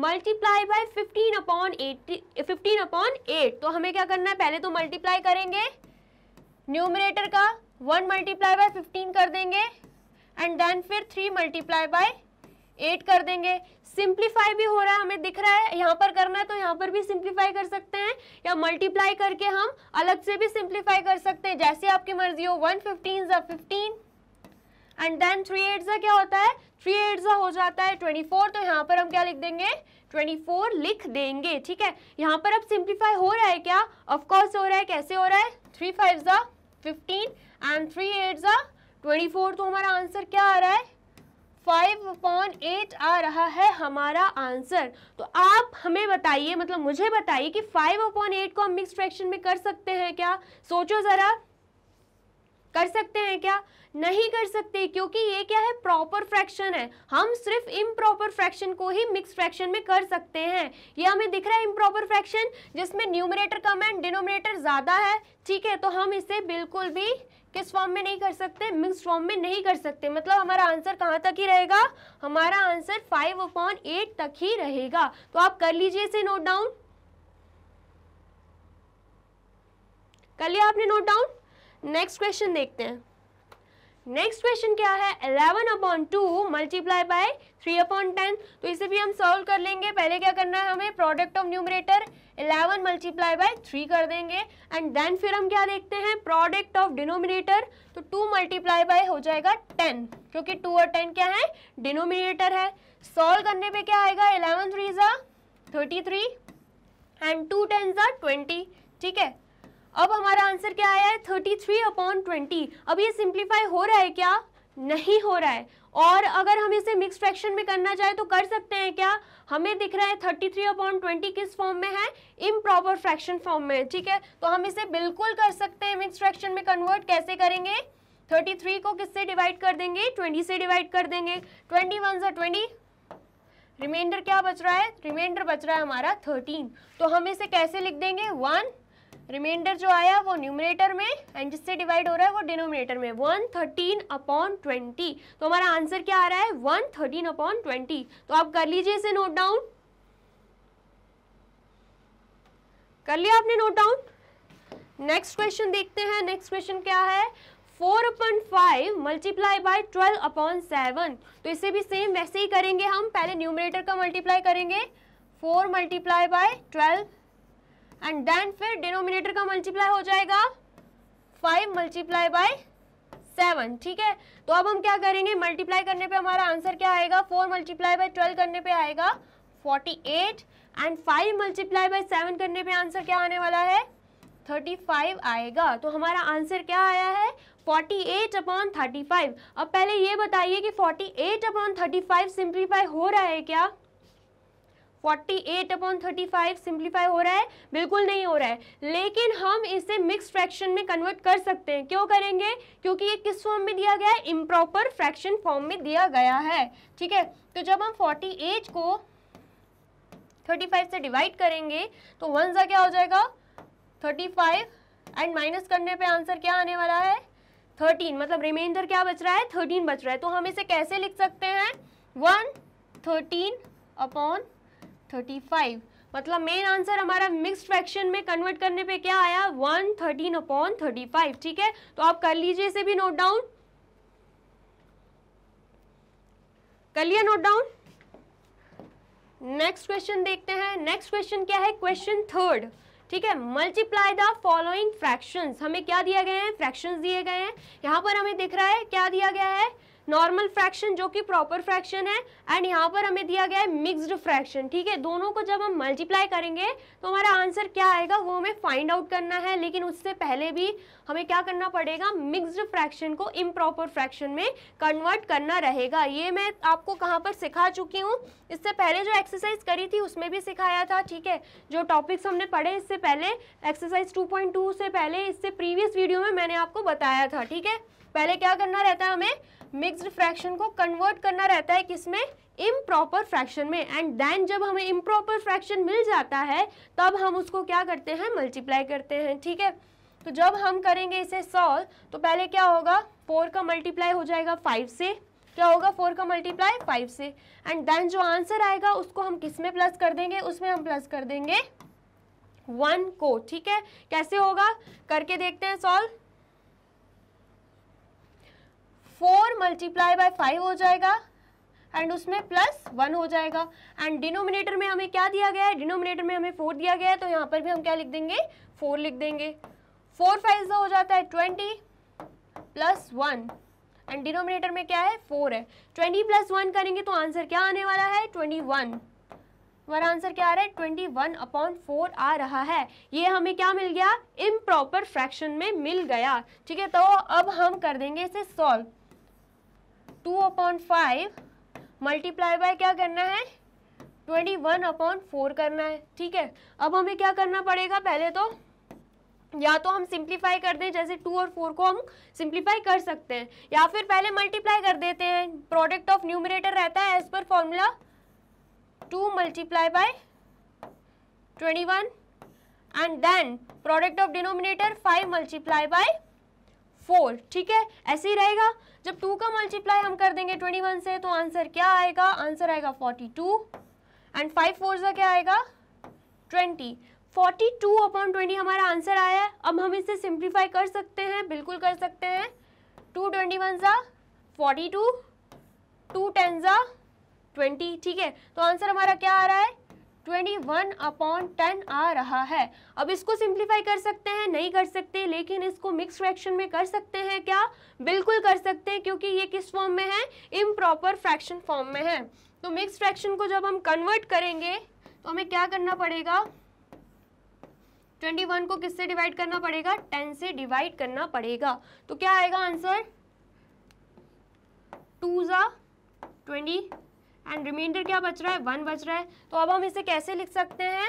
multiply by fifteen upon eighty fifteen upon eight तो हमें क्या करना है पहले तो मल्टीप्लाई करेंगे न्यूमरेटर का वन मल्टीप्लाई बाई फिफ्टीन कर देंगे एंड देन फिर थ्री मल्टीप्लाई बाई एट कर देंगे सिंप्लीफाई भी हो रहा है हमें दिख रहा है यहाँ पर करना है तो यहाँ पर भी सिंप्लीफाई कर सकते हैं या मल्टीप्लाई करके हम अलग से भी सिंप्लीफाई कर सकते हैं जैसे आपकी मर्जी हो वन फिफ्टीन ज़ा fifteen and then three eight ज़ा क्या होता है थ्री एट ज़ा हो जाता है ट्वेंटी फोर तो यहाँ पर हम क्या लिख देंगे ट्वेंटी फोर लिख देंगे ठीक है यहाँ पर अब सिंप्लीफाई हो रहा है क्या ऑफकोर्स हो रहा है कैसे हो रहा है थ्री फाइव जो फिफ्टीन एंड थ्री एट जो ट्वेंटी फोर तो हमारा आंसर क्या आ रहा है फाइव अपॉन एट आ रहा है हमारा आंसर तो आप हमें बताइए मतलब मुझे बताइए कि फाइव अपॉन एट को हम मिक्स फ्रैक्शन में कर सकते हैं क्या सोचो ज़रा कर सकते हैं क्या नहीं कर सकते क्योंकि ये क्या है प्रॉपर फ्रैक्शन है हम सिर्फ प्रॉपर फ्रैक्शन को ही मिक्स फ्रैक्शन में कर सकते हैं ये हमें दिख रहा है इम्प्रॉपर फ्रैक्शन जिसमें न्यूमिनेटर कम है डिनोमिनेटर ज़्यादा है ठीक है तो हम इसे बिल्कुल भी किस फॉर्म में नहीं कर सकते मिक्स फॉर्म में नहीं कर सकते मतलब हमारा आंसर कहाँ तक ही रहेगा हमारा आंसर फाइव अपॉन एट तक ही रहेगा तो आप कर लीजिए इसे नोट डाउन कर लिया आपने नोट डाउन नेक्स्ट क्वेश्चन देखते हैं नेक्स्ट क्वेश्चन क्या है eleven upon two multiply by three upon ten तो इसे भी हम सॉल्व कर लेंगे पहले क्या करना है हमें product of numerator eleven multiply by three कर देंगे एंड देन फिर हम क्या देखते हैं प्रोडक्ट ऑफ डिनोमिनेटर तो टू मल्टीप्लाई बाय हो जाएगा टेन क्योंकि टू और टेन क्या है डिनोमिनेटर है सॉल्व करने पर क्या आएगा एलेवन थ्री ज़ा thirty three and two ten ज़ा ट्वेंटी ठीक है अब हमारा आंसर क्या आया है थर्टी थ्री अपॉन ट्वेंटी अब ये सिंप्लीफाई हो रहा है क्या नहीं हो रहा है और अगर हम इसे मिक्स फ्रैक्शन में करना चाहे तो कर सकते हैं क्या हमें दिख रहा है थर्टी थ्री अपॉन ट्वेंटी किस फॉर्म में है इम्प्रॉपर फ्रैक्शन फॉर्म में ठीक है तो हम इसे बिल्कुल कर सकते हैं मिक्स फ्रैक्शन में कन्वर्ट कैसे करेंगे थर्टी थ्री को किससे डिवाइड कर देंगे ट्वेंटी से डिवाइड कर देंगे ट्वेंटी वन से ट्वेंटी रिमाइंडर क्या बच रहा है रिमाइंडर बच रहा है हमारा थर्टीन तो हम इसे कैसे लिख देंगे वन रिमाइंडर जो आया वो न्यूमिनेटर में एंड जिससे डिवाइड हो रहा है वो डिनोमिनेटर में वन थर्टीन अपॉन ट्वेंटी तो हमारा आंसर क्या आ रहा है वन थर्टीन अपॉन ट्वेंटी तो आप कर लीजिए इसे नोट डाउन कर लिया आपने नोट डाउन नेक्स्ट क्वेश्चन देखते हैं नेक्स्ट क्वेश्चन क्या है four upon five multiply by twelve upon seven तो इसे भी सेम वैसे ही करेंगे हम पहले न्यूमिनेटर का मल्टीप्लाई करेंगे four multiply by twelve and then फिर डिनोमिनेटर का मल्टीप्लाई हो जाएगा फाइव मल्टीप्लाई बाय सेवन ठीक है तो अब हम क्या करेंगे मल्टीप्लाई करने पे हमारा आंसर क्या आएगा फोर मल्टीप्लाई बाय ट्वेल्व करने पे आएगा forty eight and five multiply by seven करने पे आंसर क्या आने वाला है थर्टी फाइव आएगा तो हमारा आंसर क्या आया है forty eight upon thirty five अब पहले ये बताइए कि forty eight upon thirty five simplify हो रहा है क्या forty eight upon thirty five simplify हो रहा है बिल्कुल नहीं हो रहा है लेकिन हम इसे मिक्स फ्रैक्शन में कन्वर्ट कर सकते हैं क्यों करेंगे क्योंकि ये किस फॉर्म में दिया गया है इम्प्रॉपर फ्रैक्शन फॉर्म में दिया गया है ठीक है तो जब हम फोर्टी एट को थर्टी फाइव से डिवाइड करेंगे तो वन सा क्या हो जाएगा थर्टी फाइव एंड माइनस करने पे आंसर क्या आने वाला है थर्टीन मतलब रिमाइंडर क्या बच रहा है थर्टीन बच रहा है तो हम इसे कैसे लिख सकते हैं वन थर्टीन अपॉन 35 मतलब मेन आंसर हमारा मिक्स्ड फ्रैक्शन में कन्वर्ट करने पे क्या आया 113 थर्टीन अपॉन थर्टी ठीक है तो आप कर लीजिए इसे भी नोट डाउन कर लिया नोट डाउन नेक्स्ट क्वेश्चन देखते हैं नेक्स्ट क्वेश्चन क्या है क्वेश्चन थर्ड ठीक है मल्टीप्लाई द फॉलोइंग फ्रैक्शंस हमें क्या दिया गया है फ्रैक्शंस दिए गए हैं यहाँ पर हमें दिख रहा है क्या दिया गया है नॉर्मल फ्रैक्शन जो कि प्रॉपर फ्रैक्शन है एंड यहाँ पर हमें दिया गया है मिक्सड फ्रैक्शन ठीक है दोनों को जब हम मल्टीप्लाई करेंगे तो हमारा आंसर क्या आएगा वो हमें फाइंड आउट करना है लेकिन उससे पहले भी हमें क्या करना पड़ेगा मिक्सड फ्रैक्शन को इम्प्रॉपर फ्रैक्शन में कन्वर्ट करना रहेगा ये मैं आपको कहाँ पर सिखा चुकी हूँ इससे पहले जो एक्सरसाइज करी थी उसमें भी सिखाया था ठीक है जो टॉपिक्स हमने पढ़े इससे पहले एक्सरसाइज टू से पहले इससे प्रीवियस वीडियो में मैंने आपको बताया था ठीक है पहले क्या करना रहता है हमें मिक्सड फ्रैक्शन को कन्वर्ट करना रहता है किसमें इम्प्रॉपर फ्रैक्शन में एंड देन जब हमें इम्प्रॉपर फ्रैक्शन मिल जाता है तब हम उसको क्या करते हैं मल्टीप्लाई करते हैं ठीक है तो जब हम करेंगे इसे सॉल्व तो पहले क्या होगा फोर का मल्टीप्लाई हो जाएगा फाइव से क्या होगा फोर का मल्टीप्लाई फाइव से एंड देन जो आंसर आएगा उसको हम किस में प्लस कर देंगे उसमें हम प्लस कर देंगे वन को ठीक है कैसे होगा करके देखते हैं solve four multiply by five हो जाएगा एंड उसमें प्लस वन हो जाएगा एंड डिनोमिनेटर में हमें क्या दिया गया है डिनोमिनेटर में हमें फोर दिया गया है तो यहाँ पर भी हम क्या लिख देंगे फोर लिख देंगे फोर फाइव हो जाता है twenty plus one and denominator में क्या है फोर है ट्वेंटी प्लस वन करेंगे तो आंसर क्या आने वाला है ट्वेंटी वन हमारा आंसर क्या आ रहा है ट्वेंटी वन अपॉन फोर आ रहा है ये हमें क्या मिल गया इम्प्रॉपर फ्रैक्शन में मिल गया ठीक है तो अब हम कर देंगे इसे solve two upon five multiply by क्या करना है ट्वेंटी वन अपॉन फोर करना है ठीक है अब हमें क्या करना पड़ेगा पहले तो या तो हम सिंप्लीफाई कर दें जैसे टू और फोर को हम सिंप्लीफाई कर सकते हैं या फिर पहले मल्टीप्लाई कर देते हैं प्रोडक्ट ऑफ न्यूमिनेटर रहता है एज पर formula two multiply by twenty one and then product of denominator five multiply by four ठीक है ऐसे ही रहेगा जब टू का मल्टीप्लाई हम कर देंगे ट्वेंटी वन से तो आंसर क्या आएगा आंसर आएगा forty two and five four का क्या आएगा twenty forty two upon twenty हमारा आंसर आया है अब हम इसे सिंप्लीफाई कर सकते हैं बिल्कुल कर सकते हैं टू ट्वेंटी वन सा फोर्टी टू टू टेन सा ट्वेंटी ठीक है तो आंसर हमारा क्या आ रहा है ट्वेंटी वन अपॉन टेन आ रहा है अब इसको सिंप्लीफाई कर सकते हैं नहीं कर सकते लेकिन इसको मिक्स फ्रैक्शन में कर सकते हैं क्या बिल्कुल कर सकते हैं क्योंकि ये किस फॉर्म में है इम्प्रॉपर फ्रैक्शन फॉर्म में है तो मिक्स फ्रैक्शन को जब हम कन्वर्ट करेंगे तो हमें क्या करना पड़ेगा 21 को किससे डिवाइड करना पड़ेगा 10 से डिवाइड करना पड़ेगा तो क्या आएगा आंसर टू ज़ा ट्वेंटी एंड रिमाइंडर क्या बच रहा है वन बच रहा है तो अब हम इसे कैसे लिख सकते हैं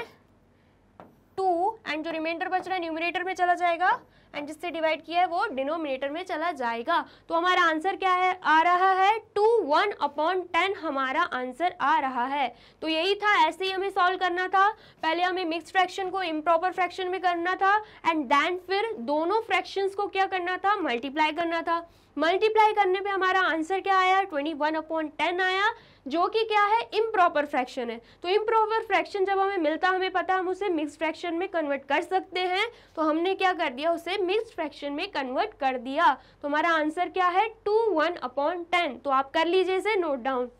टू एंड जो रिमाइंडर बच रहा है न्यूमिनेटर में चला जाएगा एंड जिससे डिवाइड किया है वो डिनोमिनेटर में चला जाएगा तो हमारा आंसर क्या है आ रहा है टू वन अपॉन टेन हमारा आंसर आ रहा है तो यही था ऐसे ही हमें सॉल्व करना था पहले हमें मिक्स फ्रैक्शन को इम्प्रॉपर फ्रैक्शन में करना था एंड देन फिर दोनों फ्रैक्शंस को क्या करना था मल्टीप्लाई करना था मल्टीप्लाई करने पे हमारा आंसर क्या आया ट्वेंटी वन अपॉन टेन आया जो कि क्या है इम्प्रॉपर फ्रैक्शन है तो इम्प्रॉपर फ्रैक्शन जब हमें मिलता हमें पता हम उसे मिक्स फ्रैक्शन में कन्वर्ट कर सकते हैं तो हमने क्या कर दिया उसे मिक्स फ्रैक्शन में कन्वर्ट कर दिया तो हमारा आंसर क्या है टू वन अपॉन टेन तो आप कर लीजिए इसे नोट डाउन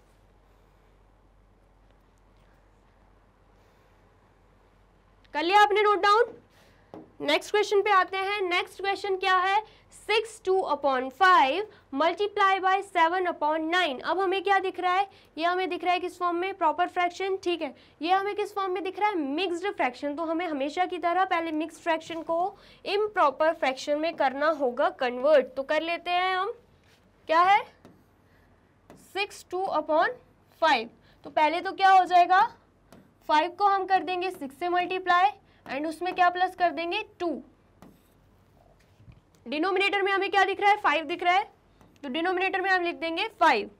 कर लिया आपने नोट डाउन नेक्स्ट क्वेश्चन पे आते हैं नेक्स्ट क्वेश्चन क्या है six two upon five multiply by seven upon nine अब हमें क्या दिख रहा है ये हमें दिख रहा है किस फॉर्म में प्रॉपर फ्रैक्शन ठीक है ये हमें किस फॉर्म में दिख रहा है मिक्सड फ्रैक्शन तो हमें हमेशा की तरह पहले मिक्स फ्रैक्शन को इम प्रॉपर फ्रैक्शन में करना होगा कन्वर्ट तो कर लेते हैं हम क्या है सिक्स टू अपॉन फाइव तो पहले तो क्या हो जाएगा फाइव को हम कर देंगे सिक्स से मल्टीप्लाई एंड उसमें क्या प्लस कर देंगे टू डिनोमिनेटर में हमें क्या दिख रहा है फाइव दिख रहा है तो डिनोमिनेटर में हम लिख देंगे फाइव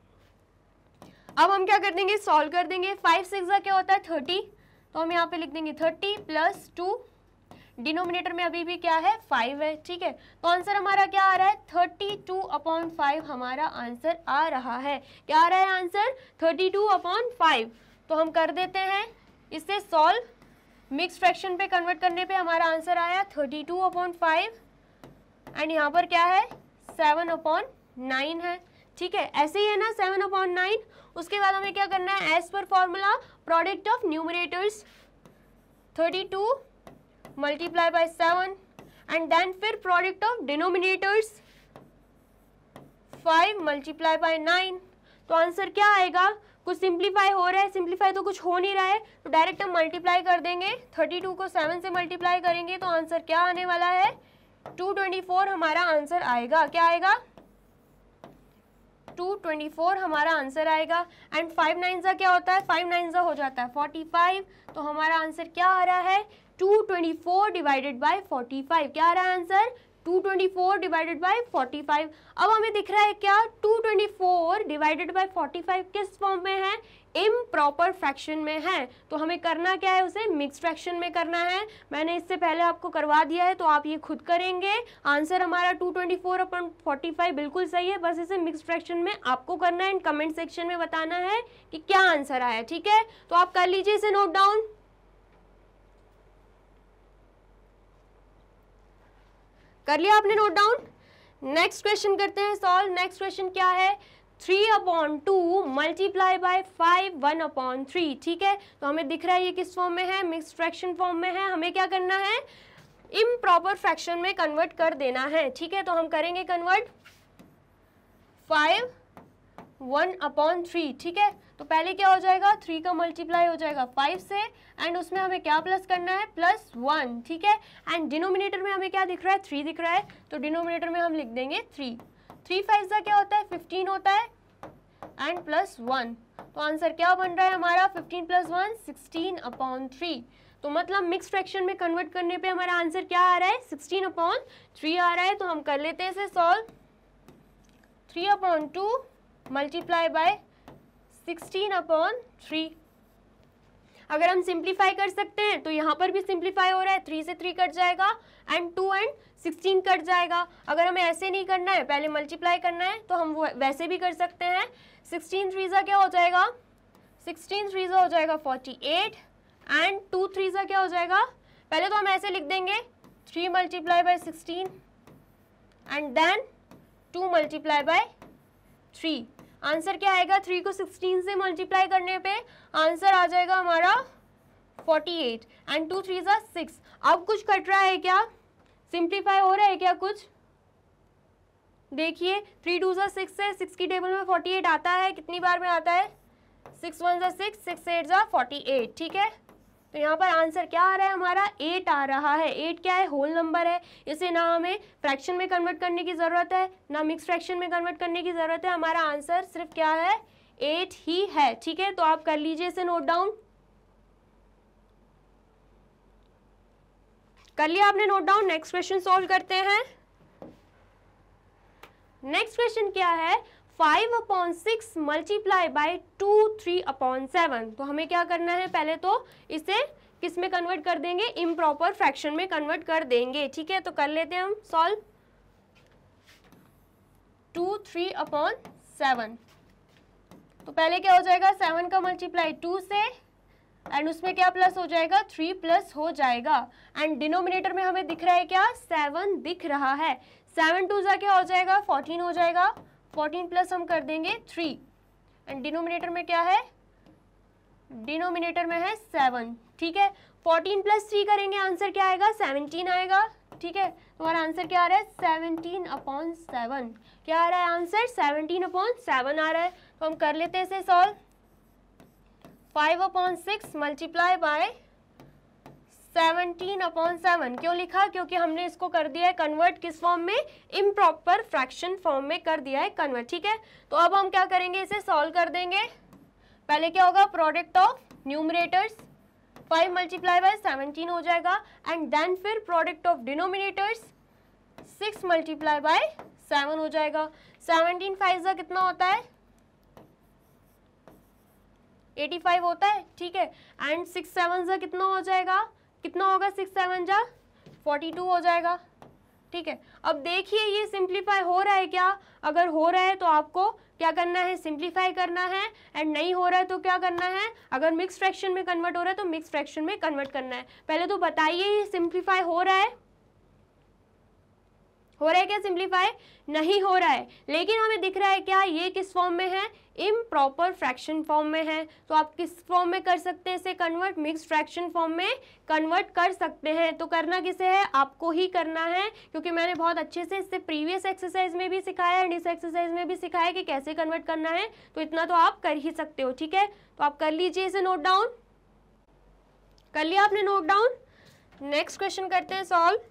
अब हम क्या कर देंगे सॉल्व कर देंगे फाइव सिक्स क्या होता है थर्टी तो हम यहाँ पे लिख देंगे थर्टी प्लस टू डिनोमिनेटर में अभी भी क्या है फाइव है ठीक है तो आंसर हमारा क्या आ रहा है थर्टी टू अपॉन फाइव हमारा आंसर आ रहा है क्या आ रहा है answer thirty two upon five तो हम कर देते हैं इससे सॉल्व मिक्स फ्रैक्शन पे कन्वर्ट करने पे हमारा आंसर आया thirty two upon five and यहाँ पर क्या है सेवन अपॉन नाइन है ठीक है ऐसे ही है ना सेवन अपॉन नाइन उसके बाद हमें क्या करना है एज पर formula product of numerators thirty two multiply by seven and then फिर product of denominators five multiply by nine तो आंसर क्या आएगा कुछ सिंप्लीफाई हो रहा है सिंप्लीफाई तो कुछ हो नहीं रहा है तो डायरेक्ट हम मल्टीप्लाई कर देंगे थर्टी टू को सेवन से मल्टीप्लाई करेंगे तो आंसर क्या आने वाला है 224 हमारा आंसर आएगा क्या आएगा 224 हमारा आंसर आएगा एंड फाइव नाइन सा क्या होता है फाइव नाइन सा हो जाता है 45 तो हमारा आंसर क्या आ रहा है 224 डिवाइडेड बाय 45 क्या आ रहा है आंसर 224 डिवाइडेड बाय 45 अब हमें दिख रहा है क्या 224 डिवाइडेड बाय 45 किस फॉर्म में है इम्प्रॉपर फ्रैक्शन में है तो हमें करना क्या है उसे मिक्स फ्रैक्शन में करना है मैंने इससे पहले आपको करवा दिया है तो आप ये खुद करेंगे आंसर हमारा 224 ट्वेंटी फोर अपन फोर्टी बिल्कुल सही है बस इसे मिक्स फ्रैक्शन में आपको करना है एंड कमेंट सेक्शन में बताना है कि क्या आंसर आया ठीक है तो आप कर लीजिए इसे नोट डाउन कर लिया आपने नोट डाउन नेक्स्ट क्वेश्चन करते हैं सॉल्व नेक्स्ट क्वेश्चन क्या है three upon two multiply by five one upon three ठीक है तो हमें दिख रहा है ये किस फॉर्म में है मिक्स फ्रैक्शन फॉर्म में है हमें क्या करना है इम प्रॉपर फ्रैक्शन में कन्वर्ट कर देना है ठीक है तो हम करेंगे convert five one upon three ठीक है तो पहले क्या हो जाएगा थ्री का मल्टीप्लाई हो जाएगा फाइव से एंड उसमें हमें क्या प्लस करना है प्लस वन ठीक है एंड डिनोमिनेटर में हमें क्या दिख रहा है थ्री दिख रहा है तो डिनोमिनेटर में हम लिख देंगे थ्री थ्री फाइव सा क्या होता है फिफ्टीन होता है एंड प्लस वन तो आंसर क्या बन रहा है हमारा fifteen plus one sixteen upon three तो मतलब मिक्स फ्रैक्शन में कन्वर्ट करने पे हमारा आंसर क्या आ रहा है सिक्सटीन अपॉन थ्री आ रहा है तो हम कर लेते हैं इसे solve three upon two multiply by sixteen upon three अगर हम सिंप्लीफाई कर सकते हैं तो यहाँ पर भी सिंप्लीफाई हो रहा है थ्री से थ्री कट जाएगा and two and sixteen cut जाएगा अगर हमें ऐसे नहीं करना है पहले मल्टीप्लाई करना है तो हम वो वैसे भी कर सकते हैं सिक्सटीन थ्रीज़ा क्या हो जाएगा सिक्सटीन थ्रीज़ा हो जाएगा फोर्टी एट एंड टू थ्रीज़ा क्या हो जाएगा पहले तो हम ऐसे लिख देंगे three multiply by sixteen and then two multiply by three answer क्या आएगा थ्री को सिक्सटीन से मल्टीप्लाई करने पे आंसर आ जाएगा हमारा forty eight and two three ज़ा सिक्स अब कुछ कट रहा है क्या सिंप्लीफाई हो रहा है क्या कुछ देखिए थ्री टू जो सिक्स है सिक्स की टेबल में फोर्टी एट आता है कितनी बार में आता है सिक्स वन जो सिक्स सिक्स एट ज़ो फोर्टी एट ठीक है तो यहाँ पर आंसर क्या आ रहा है हमारा एट आ रहा है एट क्या है होल नंबर है इसे ना हमें फ्रैक्शन में कन्वर्ट करने की ज़रूरत है ना मिक्स फ्रैक्शन में कन्वर्ट करने की ज़रूरत है हमारा आंसर सिर्फ क्या है एट ही है ठीक है तो आप कर लीजिए इसे नोट डाउन कर लिया आपने note down next question solve करते हैं नेक्स्ट क्वेश्चन क्या है five upon six multiply by two three upon seven तो हमें क्या करना है पहले तो इसे किस में कन्वर्ट कर देंगे इम्प्रॉपर फ्रैक्शन में कन्वर्ट कर देंगे ठीक है तो कर लेते हैं हम solve two three upon seven तो पहले क्या हो जाएगा सेवन का मल्टीप्लाई टू से एंड उसमें क्या प्लस हो जाएगा थ्री प्लस हो जाएगा एंड डिनोमिनेटर में हमें दिख रहा है क्या सेवन दिख रहा है सेवन टू जा क्या हो जाएगा फोर्टीन हो जाएगा फोर्टीन प्लस हम कर देंगे थ्री एंड डिनोमिनेटर में क्या है डिनोमिनेटर में है सेवन ठीक है फोर्टीन प्लस थ्री करेंगे आंसर क्या आएगा सेवनटीन आएगा ठीक है तो हमारा आंसर क्या आ रहा है सेवनटीन अपॉन सेवन क्या आ रहा है आंसर सेवनटीन अपॉन सेवन आ रहा है तो हम कर लेते हैं इसे solve five upon six multiply by seventeen upon seven क्यों लिखा क्योंकि हमने इसको कर दिया है कन्वर्ट किस फॉर्म में इम्प्रॉपर फ्रैक्शन फॉर्म में कर दिया है कन्वर्ट ठीक है तो अब हम क्या करेंगे इसे सॉल्व कर देंगे पहले क्या होगा product of numerators five multiply by seventeen हो जाएगा एंड देन फिर product of denominators six multiply by seven हो जाएगा सेवनटीन फाइव कितना होता है एटी फाइव होता है ठीक है एंड सिक्स सेवन ज़ा कितना हो जाएगा कितना होगा सिक्स सेवन ज़ा फोर्टी टू हो जाएगा ठीक है अब देखिए ये सिंप्लीफाई हो रहा है क्या अगर हो रहा है तो आपको क्या करना है सिंप्लीफाई करना है एंड नहीं हो रहा है तो क्या करना है अगर मिक्स फ्रैक्शन में कन्वर्ट हो रहा है तो मिक्स फ्रैक्शन में कन्वर्ट करना है पहले तो बताइए ये सिंप्लीफाई हो रहा है हो रहा है क्या सिंप्लीफाई नहीं हो रहा है लेकिन हमें दिख रहा है क्या ये किस फॉर्म में है इम प्रॉपर फ्रैक्शन फॉर्म में है तो आप किस फॉर्म में कर सकते हैं इसे कन्वर्ट मिक्स फ्रैक्शन फॉर्म में कन्वर्ट कर सकते हैं तो करना किसे है आपको ही करना है क्योंकि मैंने बहुत अच्छे से इससे प्रीवियस एक्सरसाइज में भी सिखाया एंड इस एक्सरसाइज में भी सिखाया कि कैसे कन्वर्ट करना है तो इतना तो आप कर ही सकते हो ठीक है तो आप कर लीजिए इसे नोट डाउन कर लिया आपने नोट डाउन नेक्स्ट क्वेश्चन करते हैं सॉल्व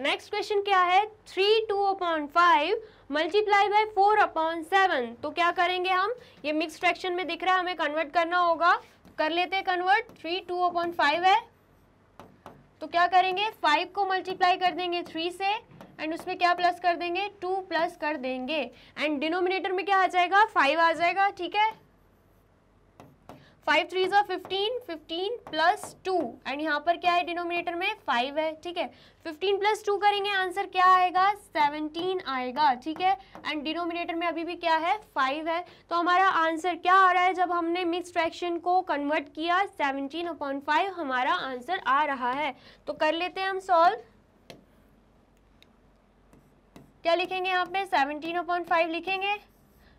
नेक्स्ट क्वेश्चन क्या है three two upon five multiply by four upon seven तो क्या करेंगे हम ये मिक्स फ्रैक्शन में दिख रहा है हमें कन्वर्ट करना होगा कर लेते हैं convert three two upon five है तो क्या करेंगे फाइव को मल्टीप्लाई कर देंगे थ्री से एंड उसमें क्या प्लस कर देंगे टू प्लस कर देंगे एंड डिनोमिनेटर में क्या आ जाएगा फाइव आ जाएगा ठीक है फाइव थ्री जो fifteen fifteen plus two and यहाँ पर क्या है डिनोमिनेटर में फाइव है ठीक है फिफ्टीन प्लस टू करेंगे आंसर क्या आएगा सेवनटीन आएगा ठीक है एंड डिनोमिनेटर में अभी भी क्या है फाइव है तो हमारा आंसर क्या आ रहा है जब हमने मिक्स फ्रैक्शन को कन्वर्ट किया सेवनटीन अपॉन फाइव हमारा आंसर आ रहा है तो कर लेते हैं हम सॉल्व क्या लिखेंगे यहाँ पे सेवनटीन अपॉन फाइव लिखेंगे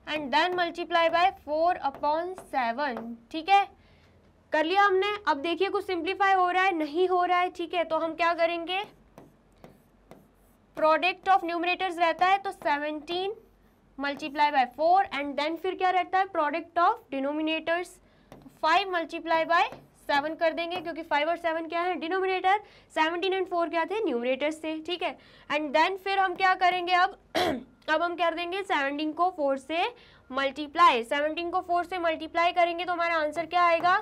and then multiply by four upon seven ठीक है कर लिया हमने अब देखिए कुछ सिंप्लीफाई हो रहा है नहीं हो रहा है ठीक है तो हम क्या करेंगे प्रोडक्ट ऑफ न्यूमरेटर्स रहता है तो seventeen multiply by four and then फिर क्या रहता है product of denominators five multiply by seven कर देंगे क्योंकि फाइव और सेवन क्या है डिनोमिनेटर सेवनटीन एंड फोर क्या थे न्यूमरेटर्स थे ठीक है एंड देन फिर हम क्या करेंगे अब अब हम क्या देंगे सेवनटीन को फोर से मल्टीप्लाई सेवनटीन को फोर से मल्टीप्लाई करेंगे तो हमारा आंसर क्या आएगा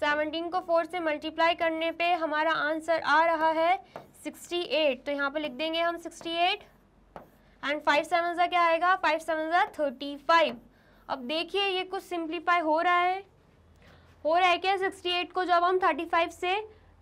सेवनटीन को फोर से मल्टीप्लाई करने पे हमारा आंसर आ रहा है सिक्सटी एट तो यहाँ पे लिख देंगे हम sixty eight and five seven क्या आएगा फाइव सेवन थर्टी फाइव अब देखिए ये कुछ सिंप्लीफाई हो रहा है हो रहा है क्या सिक्सटी एट को जब हम थर्टी फाइव से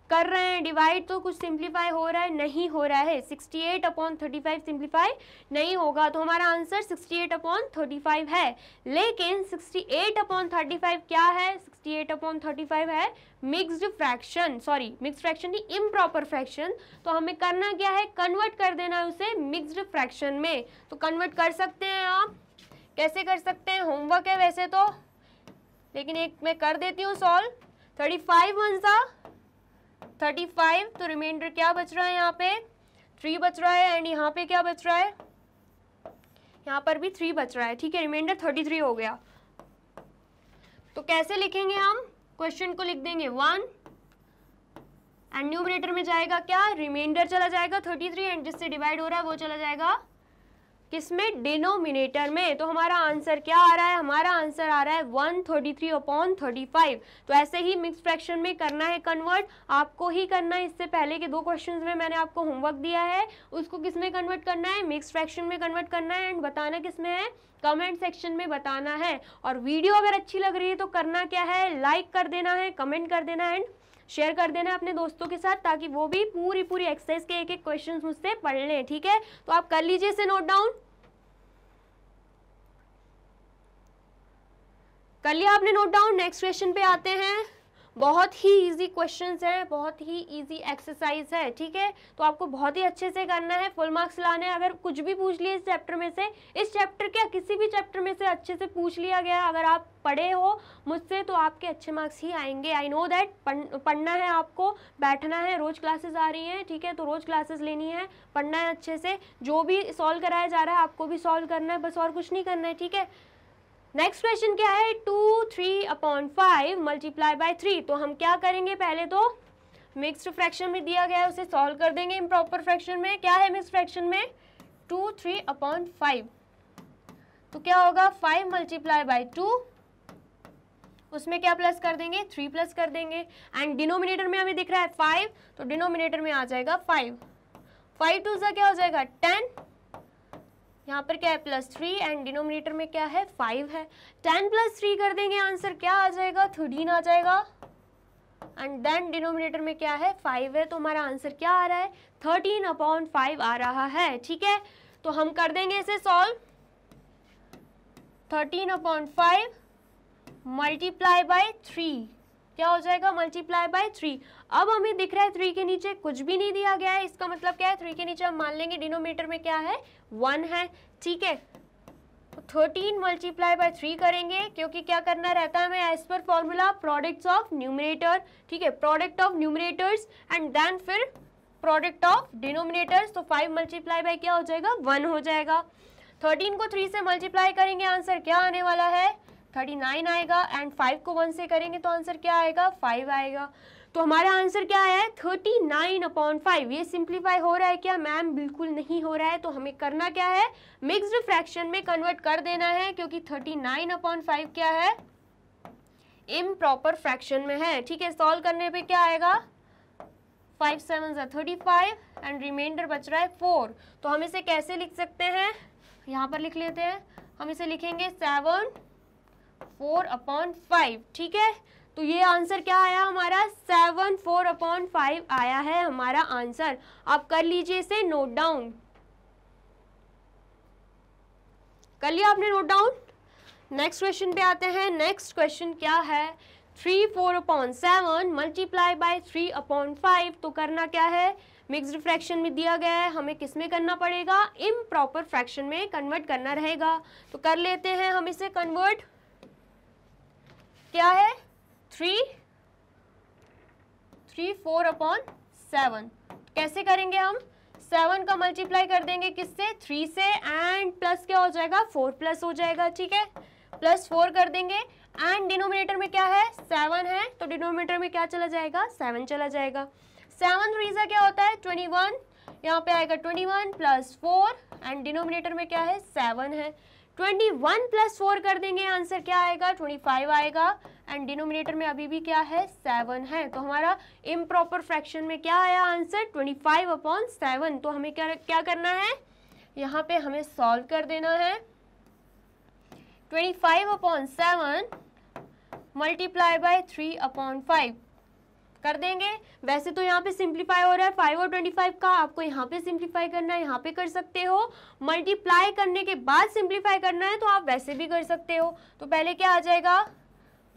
कर रहे हैं डिवाइड तो कुछ सिंप्लीफाई हो रहा है नहीं हो रहा है 68 एट अपॉन थर्टी सिंप्लीफाई नहीं होगा तो हमारा आंसर 68 एट अपॉन थर्टी है लेकिन 68 एट अपॉन थर्टी क्या है 68 एट अपॉन थर्टी है mixed fraction sorry mix fraction नहीं इम्प्रॉपर फ्रैक्शन तो हमें करना क्या है कन्वर्ट कर देना है उसे मिक्सड फ्रैक्शन में तो कन्वर्ट कर सकते हैं आप कैसे कर सकते हैं होमवर्क है वैसे तो लेकिन एक मैं कर देती हूँ सॉल्व थर्टी फाइव वन सा थर्टी फाइव तो रिमाइंडर क्या बच रहा है यहाँ पे थ्री बच रहा है एंड यहाँ पे क्या बच रहा है यहाँ पर भी थ्री बच रहा है ठीक है रिमाइंडर थर्टी थ्री हो गया तो कैसे लिखेंगे हम क्वेश्चन को लिख देंगे वन एंड न्यूमरेटर में जाएगा क्या रिमाइंडर चला जाएगा थर्टी थ्री एंड जिससे डिवाइड हो रहा है वो चला जाएगा किस में डिनोमिनेटर में तो हमारा आंसर क्या आ रहा है हमारा आंसर आ रहा है one thirty three upon thirty five तो ऐसे ही मिक्स फ्रैक्शन में करना है कन्वर्ट आपको ही करना है इससे पहले के दो क्वेश्चंस में मैंने आपको होमवर्क दिया है उसको किस में कन्वर्ट करना है मिक्स फ्रैक्शन में कन्वर्ट करना है एंड बताना किस में है कमेंट सेक्शन में बताना है और वीडियो अगर अच्छी लग रही है तो करना क्या है लाइक कर देना है कमेंट कर देना एंड शेयर कर देना अपने दोस्तों के साथ ताकि वो भी पूरी पूरी एक्सरसाइज के एक एक क्वेश्चन मुझसे पढ़ लें ठीक है तो आप कर लीजिए इसे नोट डाउन कर लिया आपने नोट डाउन नेक्स्ट क्वेश्चन पे आते हैं बहुत ही इजी क्वेश्चन है बहुत ही इजी एक्सरसाइज है ठीक है तो आपको बहुत ही अच्छे से करना है फुल मार्क्स लाने अगर कुछ भी पूछ लिए इस चैप्टर में से इस चैप्टर के किसी भी चैप्टर में से अच्छे से पूछ लिया गया अगर आप पढ़े हो मुझसे तो आपके अच्छे मार्क्स ही आएंगे आई नो दैट पढ़ना है आपको बैठना है रोज़ क्लासेस आ रही हैं ठीक है तो रोज़ क्लासेस लेनी है पढ़ना है अच्छे से जो भी सॉल्व कराया जा रहा है आपको भी सॉल्व करना है बस और कुछ नहीं करना है ठीक है नेक्स्ट क्वेश्चन क्या है two three upon five multiply by three तो हम क्या करेंगे पहले तो मिक्सड फ्रैक्शन में दिया गया है उसे सॉल्व कर देंगे इम्प्रॉपर फ्रैक्शन में क्या है मिक्स फ्रैक्शन में टू थ्री अपॉन फाइव तो क्या होगा फाइव मल्टीप्लाई बाई टू उसमें क्या प्लस कर देंगे थ्री प्लस कर देंगे एंड डिनोमिनेटर में हमें दिख रहा है फाइव तो डिनोमिनेटर में आ जाएगा फाइव फाइव टू सा क्या हो जाएगा टेन यहाँ पर क्या है प्लस थ्री एंड डिनोमिनेटर में क्या है फाइव है टेन प्लस थ्री कर देंगे आंसर क्या आ जाएगा थर्टीन आ जाएगा एंड देन डिनोमिनेटर में क्या है फाइव है तो हमारा आंसर क्या आ रहा है थर्टीन अपॉन फाइव आ रहा है ठीक है तो हम कर देंगे इसे solve thirteen upon five multiply by three क्या हो जाएगा मल्टीप्लाई बाय थ्री अब हमें दिख रहा है थ्री के नीचे कुछ भी नहीं दिया गया है इसका मतलब क्या है थ्री के नीचे हम मान लेंगे डिनोमीटर में क्या है वन है ठीक है थर्टीन मल्टीप्लाई बाय थ्री करेंगे क्योंकि क्या करना रहता है हमें as per formula products of numerator ठीक है product of numerators and then फिर प्रोडक्ट ऑफ डिनोमिनेटर्स तो फाइव मल्टीप्लाई बाय क्या हो जाएगा वन हो जाएगा थर्टीन को थ्री से मल्टीप्लाई करेंगे आंसर क्या आने वाला है थर्टी नाइन आएगा एंड फाइव को वन से करेंगे तो आंसर क्या आएगा फाइव आएगा तो हमारा आंसर क्या है थर्टी नाइन अपॉन फाइव ये सिंप्लीफाई हो रहा है क्या मैम बिल्कुल नहीं हो रहा है तो हमें करना क्या है मिक्सड फ्रैक्शन में कन्वर्ट कर देना है क्योंकि थर्टी नाइन अपॉन फाइव क्या है इम प्रॉपर फ्रैक्शन में है ठीक है सॉल्व करने पे क्या आएगा फाइव सेवन जो थर्टी फाइव एंड रिमाइंडर बच रहा है फोर तो हम इसे कैसे लिख सकते हैं यहाँ पर लिख लेते हैं हम इसे लिखेंगे सेवन फोर अपॉन फाइव ठीक है तो ये आंसर क्या आया हमारा सेवन फोर अपॉन फाइव आया है हमारा आंसर आप कर लीजिए इसे नोट डाउन कर लिया आपने नोट डाउन नेक्स्ट क्वेश्चन पे आते हैं नेक्स्ट क्वेश्चन क्या है three four upon seven multiply by three upon five तो करना क्या है मिक्स फ्रैक्शन में दिया गया है हमें किस में करना पड़ेगा इम प्रॉपर फ्रैक्शन में कन्वर्ट करना रहेगा तो कर लेते हैं हम इसे कन्वर्ट क्या है three three four upon seven कैसे करेंगे हम सेवन का मल्टीप्लाई कर देंगे किससे थ्री से एंड प्लस क्या हो जाएगा फोर प्लस हो जाएगा ठीक है प्लस फोर कर देंगे एंड डिनोमिनेटर में क्या है सेवन है तो डिनोमिनेटर में क्या चला जाएगा सेवन चला जाएगा सेवन रीजा क्या होता है ट्वेंटी वन यहाँ पे आएगा twenty one plus four and denominator में क्या है सेवन है ट्वेंटी वन प्लस फोर कर देंगे आंसर क्या आएगा ट्वेंटी फाइव आएगा एंड डिनोमिनेटर में अभी भी क्या है सेवन है तो हमारा इम प्रॉपर फ्रैक्शन में क्या आया answer twenty five upon seven तो हमें क्या क्या करना है यहाँ पे हमें सॉल्व कर देना है twenty five upon seven multiply by three upon five कर देंगे वैसे तो यहाँ पे सिंप्लीफाई हो रहा है फाइव और ट्वेंटी फाइव का आपको यहाँ पे सिंप्लीफाई करना है यहाँ पे कर सकते हो मल्टीप्लाई करने के बाद सिंप्लीफाई करना है तो आप वैसे भी कर सकते हो तो पहले क्या आ जाएगा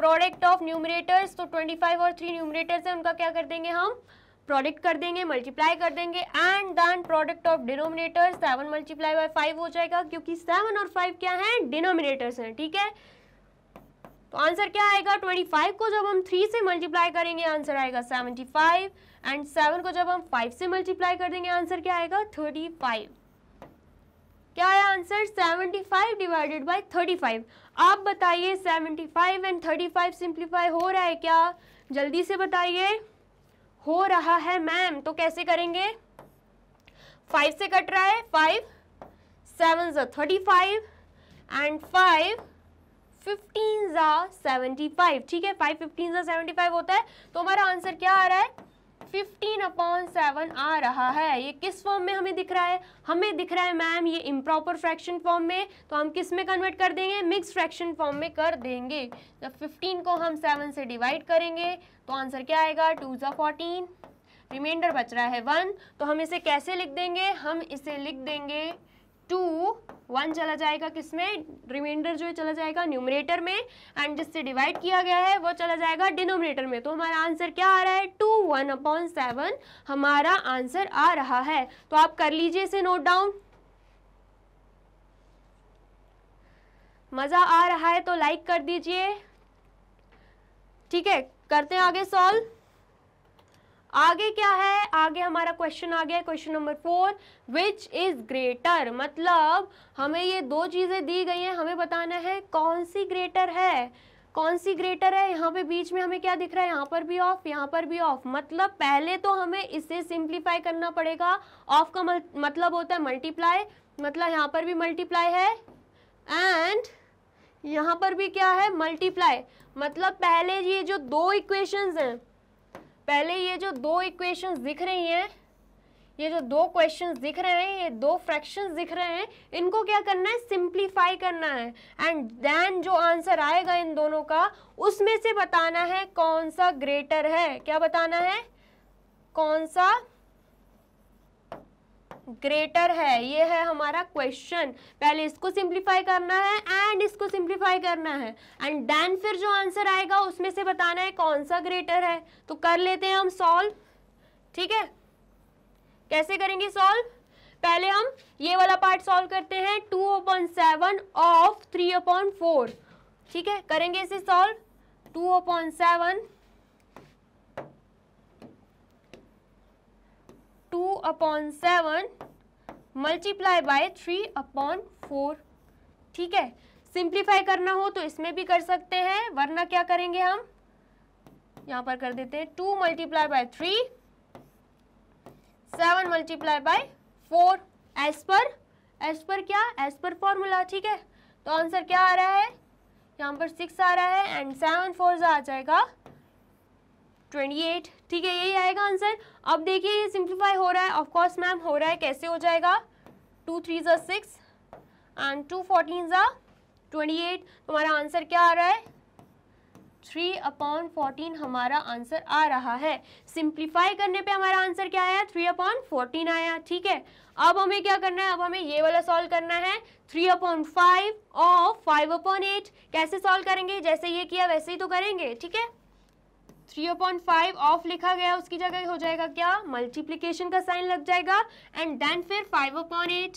प्रोडक्ट ऑफ न्यूमरेटर्स तो 25 और 3 न्यूमरेटर्स है उनका क्या कर देंगे हम प्रोडक्ट कर देंगे मल्टीप्लाई कर देंगे and then product of denominators seven multiply by five हो जाएगा क्योंकि सेवन और फाइव क्या है डिनोमिनेटर्स हैं ठीक है तो आंसर क्या आएगा 25 को जब हम 3 से मल्टीप्लाई करेंगे आंसर आएगा 75 एंड 7 को जब हम 5 से मल्टीप्लाई कर देंगे आंसर क्या आएगा 35 क्या है आंसर 75 डिवाइडेड बाय 35 आप बताइए 75 एंड 35 सिंप्लीफाई हो रहा है क्या जल्दी से बताइए हो रहा है मैम तो कैसे करेंगे 5 से कट रहा है 5 सेवन जो थर्टी फाइव एंड 5 फिफ्टीन ज़ा सेवेंटी फाइव ठीक है फाइव फिफ्टीन ज़ा सेवेंटी फाइव होता है तो हमारा आंसर क्या आ रहा है फिफ्टीन अपॉन सेवन आ रहा है ये किस फॉर्म में हमें दिख रहा है हमें दिख रहा है मैम ये इम्प्रॉपर फ्रैक्शन फॉर्म में तो हम किस में कन्वर्ट कर देंगे मिक्स फ्रैक्शन फॉर्म में कर देंगे जब फिफ्टीन को हम सेवन से डिवाइड करेंगे तो आंसर क्या आएगा टू ज़ा फोर्टीन रिमाइंडर बच रहा है वन तो हम इसे कैसे लिख देंगे हम इसे लिख देंगे टू वन चला जाएगा किसमें रिमाइंडर जो है चला जाएगा न्यूमरेटर में एंड जिससे डिवाइड किया गया है वो चला जाएगा डिनोमिनेटर में तो हमारा आंसर क्या आ रहा है टू वन अपॉन सेवन हमारा आंसर आ रहा है तो आप कर लीजिए इसे नोट डाउन मज़ा आ रहा है तो लाइक कर दीजिए ठीक है करते हैं आगे सॉल्व आगे क्या है आगे हमारा क्वेश्चन आ गया question number four which is greater मतलब हमें ये दो चीज़ें दी गई हैं हमें बताना है कौन सी ग्रेटर है कौन सी ग्रेटर है यहाँ पे बीच में हमें क्या दिख रहा है यहाँ पर भी ऑफ यहाँ पर भी ऑफ मतलब पहले तो हमें इसे सिंप्लीफाई करना पड़ेगा ऑफ का मतलब होता है मल्टीप्लाई मतलब यहाँ पर भी मल्टीप्लाई है एंड यहाँ पर भी क्या है मल्टीप्लाई मतलब पहले ये जो दो इक्वेशंस हैं पहले ये जो दो इक्वेशंस दिख रही हैं ये जो दो क्वेश्चंस दिख रहे हैं ये दो फ्रैक्शंस दिख रहे हैं इनको क्या करना है सिंप्लीफाई करना है एंड देन जो आंसर आएगा इन दोनों का उसमें से बताना है कौन सा ग्रेटर है क्या बताना है कौन सा ग्रेटर है ये है हमारा क्वेश्चन पहले इसको सिंप्लीफाई करना है एंड इसको सिंप्लीफाई करना है एंड देन फिर जो आंसर आएगा उसमें से बताना है कौन सा ग्रेटर है तो कर लेते हैं हम सॉल्व ठीक है कैसे करेंगे सॉल्व पहले हम ये वाला पार्ट सॉल्व करते हैं two upon seven of three upon four ठीक है करेंगे इसे solve two upon seven two upon seven multiply by three upon four ठीक है सिंप्लीफाई करना हो तो इसमें भी कर सकते हैं वरना क्या करेंगे हम यहाँ पर कर देते हैं two multiply by three seven multiply by four as per as per क्या एज पर फॉर्मूला ठीक है तो आंसर क्या आ रहा है यहाँ पर सिक्स आ रहा है एंड सेवन फोर आ जाएगा ट्वेंटी एट ठीक है यही आएगा आंसर अब देखिए ये सिंप्लीफाई हो रहा है ऑफकोर्स मैम हो रहा है कैसे हो जाएगा टू थ्री ज़ा सिक्स एंड टू फोर्टीन ज़ा ट्वेंटी एट हमारा आंसर क्या आ रहा है थ्री अपॉन फोर्टीन हमारा आंसर आ रहा है सिंप्लीफाई करने पे हमारा आंसर क्या आया थ्री अपॉन फोर्टीन आया ठीक है अब हमें क्या करना है अब हमें ये वाला सॉल्व करना है थ्री अपॉन फाइव और फाइव अपॉन एट कैसे सॉल्व करेंगे जैसे ये किया वैसे ही तो करेंगे ठीक है थ्री अपॉन फाइव ऑफ लिखा गया उसकी जगह हो जाएगा क्या मल्टीप्लीकेशन का साइन लग जाएगा एंड देन फिर फाइव अपॉन एट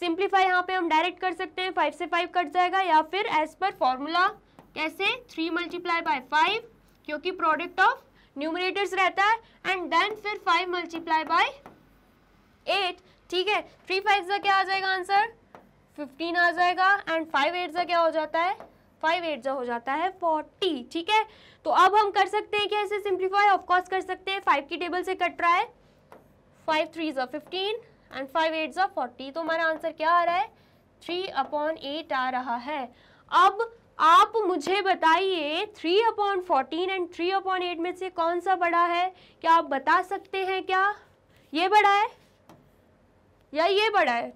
सिंप्लीफाई यहाँ पे हम डायरेक्ट कर सकते हैं फाइव से फाइव कट जाएगा या फिर एज पर फॉर्मूला कैसे थ्री मल्टीप्लाई बाय फाइव क्योंकि प्रोडक्ट ऑफ न्यूमिनेटर्स रहता है एंड देन फिर फाइव मल्टीप्लाई बाय एट ठीक है थ्री फाइव का क्या आ जाएगा आंसर फिफ्टीन आ जाएगा एंड फाइव एट का क्या हो जाता है फाइव एट जो हो जाता है फोर्टी ठीक है तो अब हम कर सकते हैं कैसे सिंप्लीफाई ऑफकोर्स कर सकते हैं फाइव की टेबल से कट रहा है फाइव थ्री जो फिफ्टीन एंड फाइव एट जो फोर्टी तो हमारा आंसर क्या आ रहा है थ्री अपॉन एट आ रहा है अब आप मुझे बताइए three upon fourteen and three upon eight में से कौन सा बड़ा है क्या आप बता सकते हैं क्या ये बड़ा है या ये बड़ा है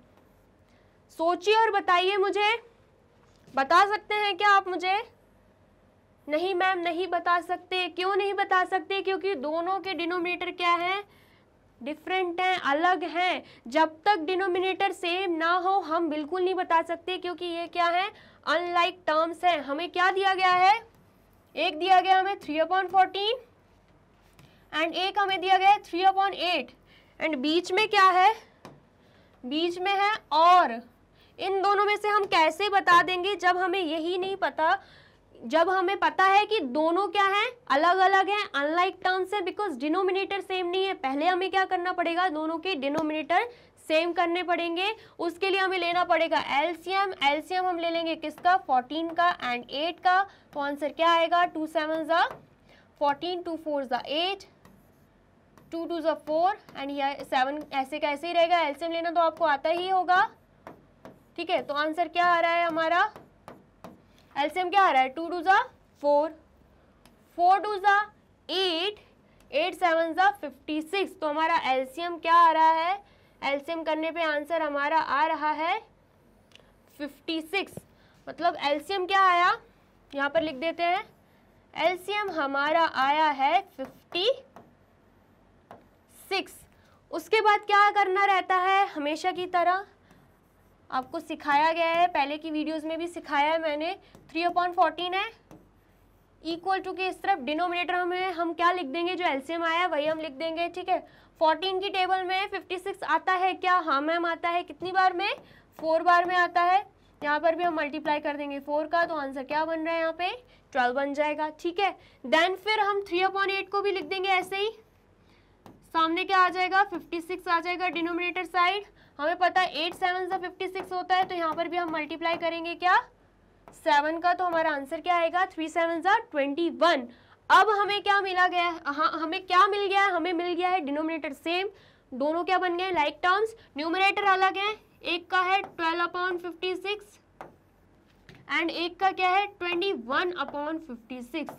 सोचिए और बताइए मुझे बता सकते हैं क्या आप मुझे नहीं मैम नहीं बता सकते क्यों नहीं बता सकते क्योंकि दोनों के डिनोमिनेटर क्या हैं डिफरेंट हैं अलग हैं जब तक डिनोमिनेटर सेम ना हो हम बिल्कुल नहीं बता सकते क्योंकि ये क्या है अनलाइक टर्म्स हैं हमें क्या दिया गया है एक दिया गया हमें थ्री अपॉन फोर्टीन एंड एक हमें दिया गया है थ्री अपॉन एट एंड बीच में क्या है बीच में है और इन दोनों में से हम कैसे बता देंगे जब हमें यही नहीं पता जब हमें पता है कि दोनों क्या हैं अलग अलग हैं अनलाइक टर्म्स हैं बिकॉज डिनोमिनेटर सेम नहीं है पहले हमें क्या करना पड़ेगा दोनों के डिनोमिनेटर सेम करने पड़ेंगे उसके लिए हमें लेना पड़ेगा एलसीएम एलसीएम हम ले लेंगे किसका 14 का एंड 8 का तो आंसर क्या आएगा टू सेवन ज़ा फोर्टीन टू फोर ज़ा एट टू टू ज़ा फोर एंड यह सेवन ऐसे कैसे ही रहेगा एलसीएम लेना तो आपको आता ही होगा ठीक है तो आंसर क्या आ रहा है हमारा एल्सियम क्या आ रहा है टू टू ज़ा फोर फोर टू ज़ा एट एट सेवन ज़ा फिफ्टी सिक्स तो हमारा एल्सियम क्या आ रहा है एल्सियम करने पे आंसर हमारा आ रहा है फिफ्टी सिक्स मतलब एल्सियम क्या आया यहाँ पर लिख देते हैं एल्सियम हमारा आया है फिफ्टी सिक्स उसके बाद क्या करना रहता है हमेशा की तरह आपको सिखाया गया है पहले की वीडियोस में भी सिखाया है मैंने थ्री अपॉन फोर्टीन है इक्वल टू के इस तरफ डिनोमिनेटर में हम क्या लिख देंगे जो एलसीएम आया है वही हम लिख देंगे ठीक है फोर्टीन की टेबल में फिफ्टी सिक्स आता है क्या हाँ मैम आता है कितनी बार में फोर बार में आता है यहाँ पर भी हम मल्टीप्लाई कर देंगे फोर का तो आंसर क्या बन रहा है यहाँ पे ट्वेल्व बन जाएगा ठीक है देन फिर हम थ्री अपॉन एट को भी लिख देंगे ऐसे ही सामने क्या आ जाएगा फिफ्टी सिक्स आ जाएगा डिनोमिनेटर साइड हमें पता है एट सेवन सा फिफ्टी सिक्स होता है तो यहाँ पर भी हम मल्टीप्लाई करेंगे क्या सेवन का तो हमारा आंसर क्या आएगा थ्री सेवन सा ट्वेंटी वन अब हमें क्या मिला गया है हाँ हमें क्या मिल गया है हमें मिल गया है डिनोमिनेटर सेम दोनों क्या बन गए लाइक टर्म्स न्यूमिनेटर अलग है एक का है twelve upon fifty six and एक का क्या है twenty one upon fifty six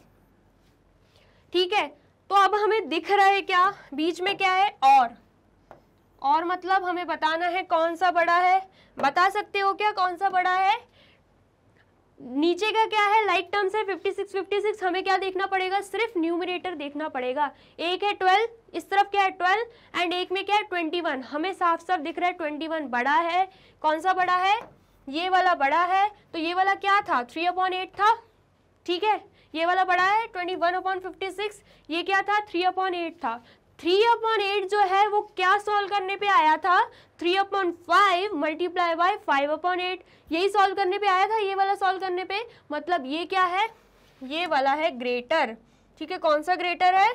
ठीक है तो अब हमें दिख रहा है क्या बीच में क्या है और और मतलब हमें बताना है कौन सा बड़ा है बता सकते हो क्या कौन सा बड़ा है नीचे का क्या है लाइक टर्म्स है 56 56 हमें क्या देखना पड़ेगा सिर्फ न्यूमिनेटर देखना पड़ेगा एक है 12 इस तरफ क्या है 12 एंड एक में क्या है 21 हमें साफ साफ दिख रहा है 21 बड़ा है कौन सा बड़ा है ये वाला बड़ा है तो ये वाला क्या था थ्री अपॉन एट था ठीक है ये वाला बड़ा है twenty one upon fifty six ये क्या था थ्री अपॉन एट था थ्री अपॉन एट जो है वो क्या सॉल्व करने पे आया था three upon five multiply by five upon eight यही सॉल्व करने पे आया था ये वाला सॉल्व करने पे मतलब ये क्या है ये वाला है ग्रेटर ठीक है कौन सा ग्रेटर है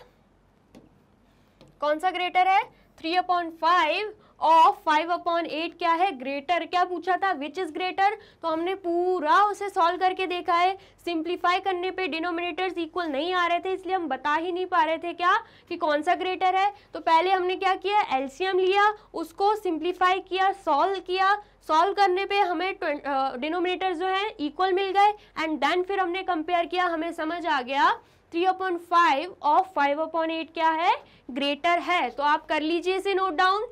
कौन सा ग्रेटर है three upon five of five upon eight क्या है ग्रेटर क्या पूछा था विच इज ग्रेटर तो हमने पूरा उसे सॉल्व करके देखा है सिंप्लीफाई करने पे डिनोमिनेटर्स इक्वल नहीं आ रहे थे इसलिए हम बता ही नहीं पा रहे थे क्या कि कौन सा ग्रेटर है तो पहले हमने क्या किया एल्शियम लिया उसको सिंप्लीफाई किया सॉल्व किया सॉल्व करने पे हमें डिनोमिनेटर uh, जो है इक्वल मिल गए एंड देन फिर हमने कंपेयर किया हमें समझ आ गया three upon five of five upon eight क्या है ग्रेटर है तो आप कर लीजिए इसे नोट डाउन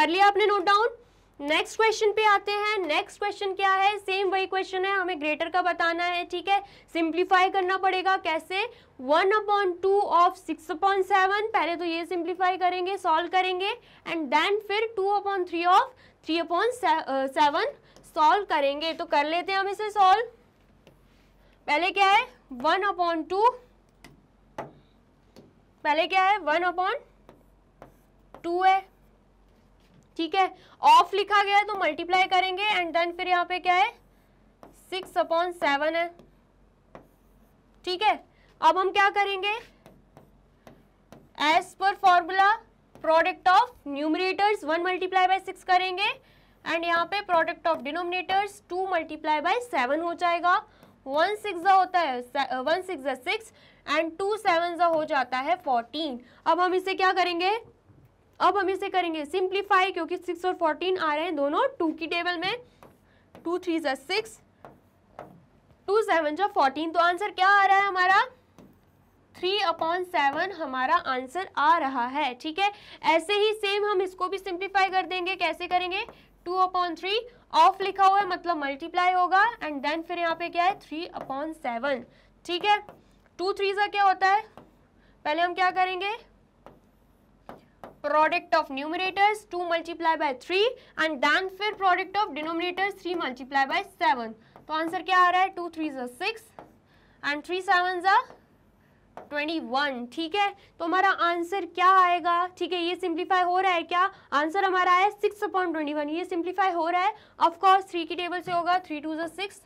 कर लिया आपने नोट डाउन नेक्स्ट क्वेश्चन पे आते हैं नेक्स्ट क्वेश्चन क्या है सेम वही क्वेश्चन है हमें ग्रेटर का बताना है ठीक है सिंप्लीफाई करना पड़ेगा कैसे one upon two of six upon seven पहले तो ये सिंप्लीफाई करेंगे सॉल्व करेंगे एंड देन फिर two upon three of three upon seven solve करेंगे तो कर लेते हैं हम इसे सॉल्व पहले क्या है वन अपॉन टू पहले क्या है वन अपॉन टू है ठीक है ऑफ लिखा गया है तो मल्टीप्लाई करेंगे एंड देन फिर यहाँ पे क्या है सिक्स अपॉन सेवन है ठीक है अब हम क्या करेंगे एज पर formula product of numerators one multiply by six करेंगे एंड यहाँ पे product of denominators two multiply by seven हो जाएगा वन सिक्स होता है one six six and two seven हो जाता है फोर्टीन अब हम इसे क्या करेंगे अब हम इसे करेंगे सिंप्लीफाई क्योंकि सिक्स और फोर्टीन आ रहे हैं दोनों टू की टेबल में टू थ्री जो सिक्स टू सेवन जो फोर्टीन तो आंसर क्या आ रहा है हमारा थ्री अपॉन सेवन हमारा आंसर आ रहा है ठीक है ऐसे ही सेम हम इसको भी सिंप्लीफाई कर देंगे कैसे करेंगे टू अपॉन थ्री ऑफ लिखा हुआ है मतलब मल्टीप्लाई होगा एंड देन फिर यहाँ पे क्या है थ्री अपॉन सेवन ठीक है टू थ्री जो क्या होता है पहले हम क्या करेंगे product of numerators two multiply by three and then फिर product of denominators three multiply by seven तो आंसर क्या आ रहा है टू थ्री जो सिक्स एंड थ्री सेवन जो ट्वेंटी वन ठीक है तो हमारा आंसर क्या आएगा ठीक है ये सिंप्लीफाई हो रहा है क्या आंसर हमारा है सिक्स अपॉन ट्वेंटी वन ये सिंप्लीफाई हो रहा है ऑफकोर्स थ्री की टेबल से होगा थ्री टू जो सिक्स